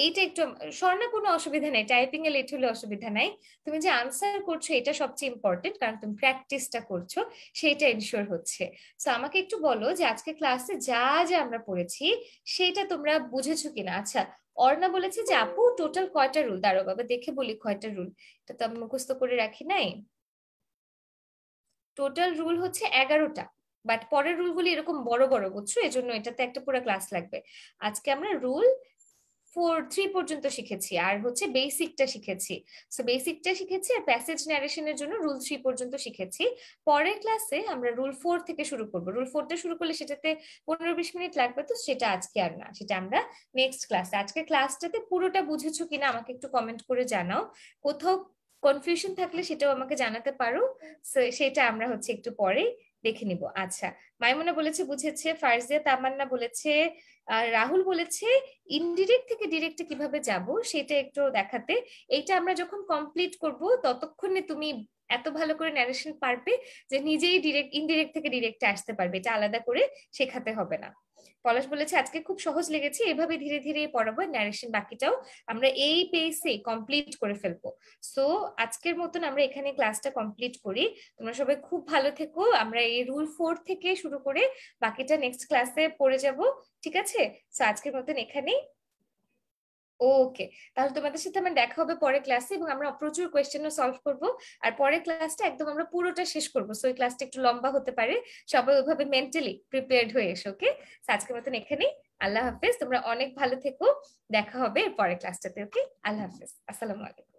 এইটা একটু স্বর্ণা কোনো অসুবিধা নেই টাইপিং এ লেট হলে অসুবিধা নাই তুমি যে আনসার করছো এটা সবচেয়ে ইম্পর্টেন্ট কারণ তুমি প্র্যাকটিসটা করছো সেটা এনশিওর হচ্ছে তো আমাকে একটু বলো যে আজকে ক্লাসে যা যা আমরা পড়েছি সেটা তোমরা বুঝেছো কিনা আচ্ছা অর্ণা বলেছে যে আপু টোটাল কয়টা রুল দাঁড়ো বাবা দেখে বলি কয়টা রুল এটা তো আমি মুখস্থ করে রাখি নাই টোটাল রুল হচ্ছে এগারোটা বাট পরের রুলগুলি এরকম বড় বড় বুঝছো এজন্য এটাতে একটা পুরো ক্লাস লাগবে আজকে আমরা রুল ফোর থ্রি পর্যন্ত শিখেছি আর হচ্ছে বেসিকটা শিখেছি সো বেসিকটা শিখেছি আর প্যাসেজ ন্যারেশনের জন্য রুল থ্রি পর্যন্ত শিখেছি পরের ক্লাসে আমরা রুল ফোর থেকে শুরু করবো রুল ফোরটা শুরু করলে সেটাতে পনেরো বিশ মিনিট লাগবে তো সেটা আজকে আর না সেটা আমরা নেক্সট ক্লাসে আজকে ক্লাসটাতে পুরোটা বুঝেছো কিনা আমাকে একটু কমেন্ট করে জানাও কোথাও কনফিউশন থাকলে সেটাও আমাকে জানাতে পারো সেটা আমরা হচ্ছে একটু পরেই দেখে নিব আচ্ছা মাইমুনা বলেছে বুঝেছে ফারজিয়া তামান্না বলেছে রাহুল বলেছে ইনডিরেক্ট থেকে ডিরেক্টে কিভাবে যাব সেটা একটু দেখাতে এইটা আমরা যখন কমপ্লিট করব ততক্ষণে তুমি এত ভালো করে ন্যারেশন পারবে যে নিজেই ডিরেক্ট ইনডিরেক্ট থেকে ডিরেক্টে আসতে পারবে এটা আলাদা করে শেখাতে হবে না পলাশ বলেছে আজকে খুব সহজ লেগেছে এভাবে ধীরে ধীরে পড়াবো ন্যারেশন বাকিটাও আমরা এই পেসে কমপ্লিট করে ফেলবো সো আজকের মতন আমরা এখানে ক্লাসটা কমপ্লিট করি তোমরা সবাই খুব ভালো থেকো আমরা এই রুল ফোর থেকে শুরু করে বাকিটা নেক্সট ক্লাসে পড়ে যাব ঠিক আছে সো আজকের মতন এখানেই ওকে তাহলে তোমাদের সাথে আমার দেখা হবে পরের ক্লাসে এবং আমরা প্রচুর কোয়েশ্চেন সলভ করব আর পরের ক্লাসটা একদম আমরা পুরোটা শেষ করব সো এই ক্লাসটা একটু লম্বা হতে পারে সবাই ওইভাবে মেন্টালি প্রিপেয়ার্ড হয়ে এসো ওকে আজকের মতন এখানেই আল্লাহ হাফেজ তোমরা অনেক ভালো থেকো দেখা হবে পরের ক্লাসটাতে ওকে আল্লাহ হাফেজ আসসালামু আলাইকুম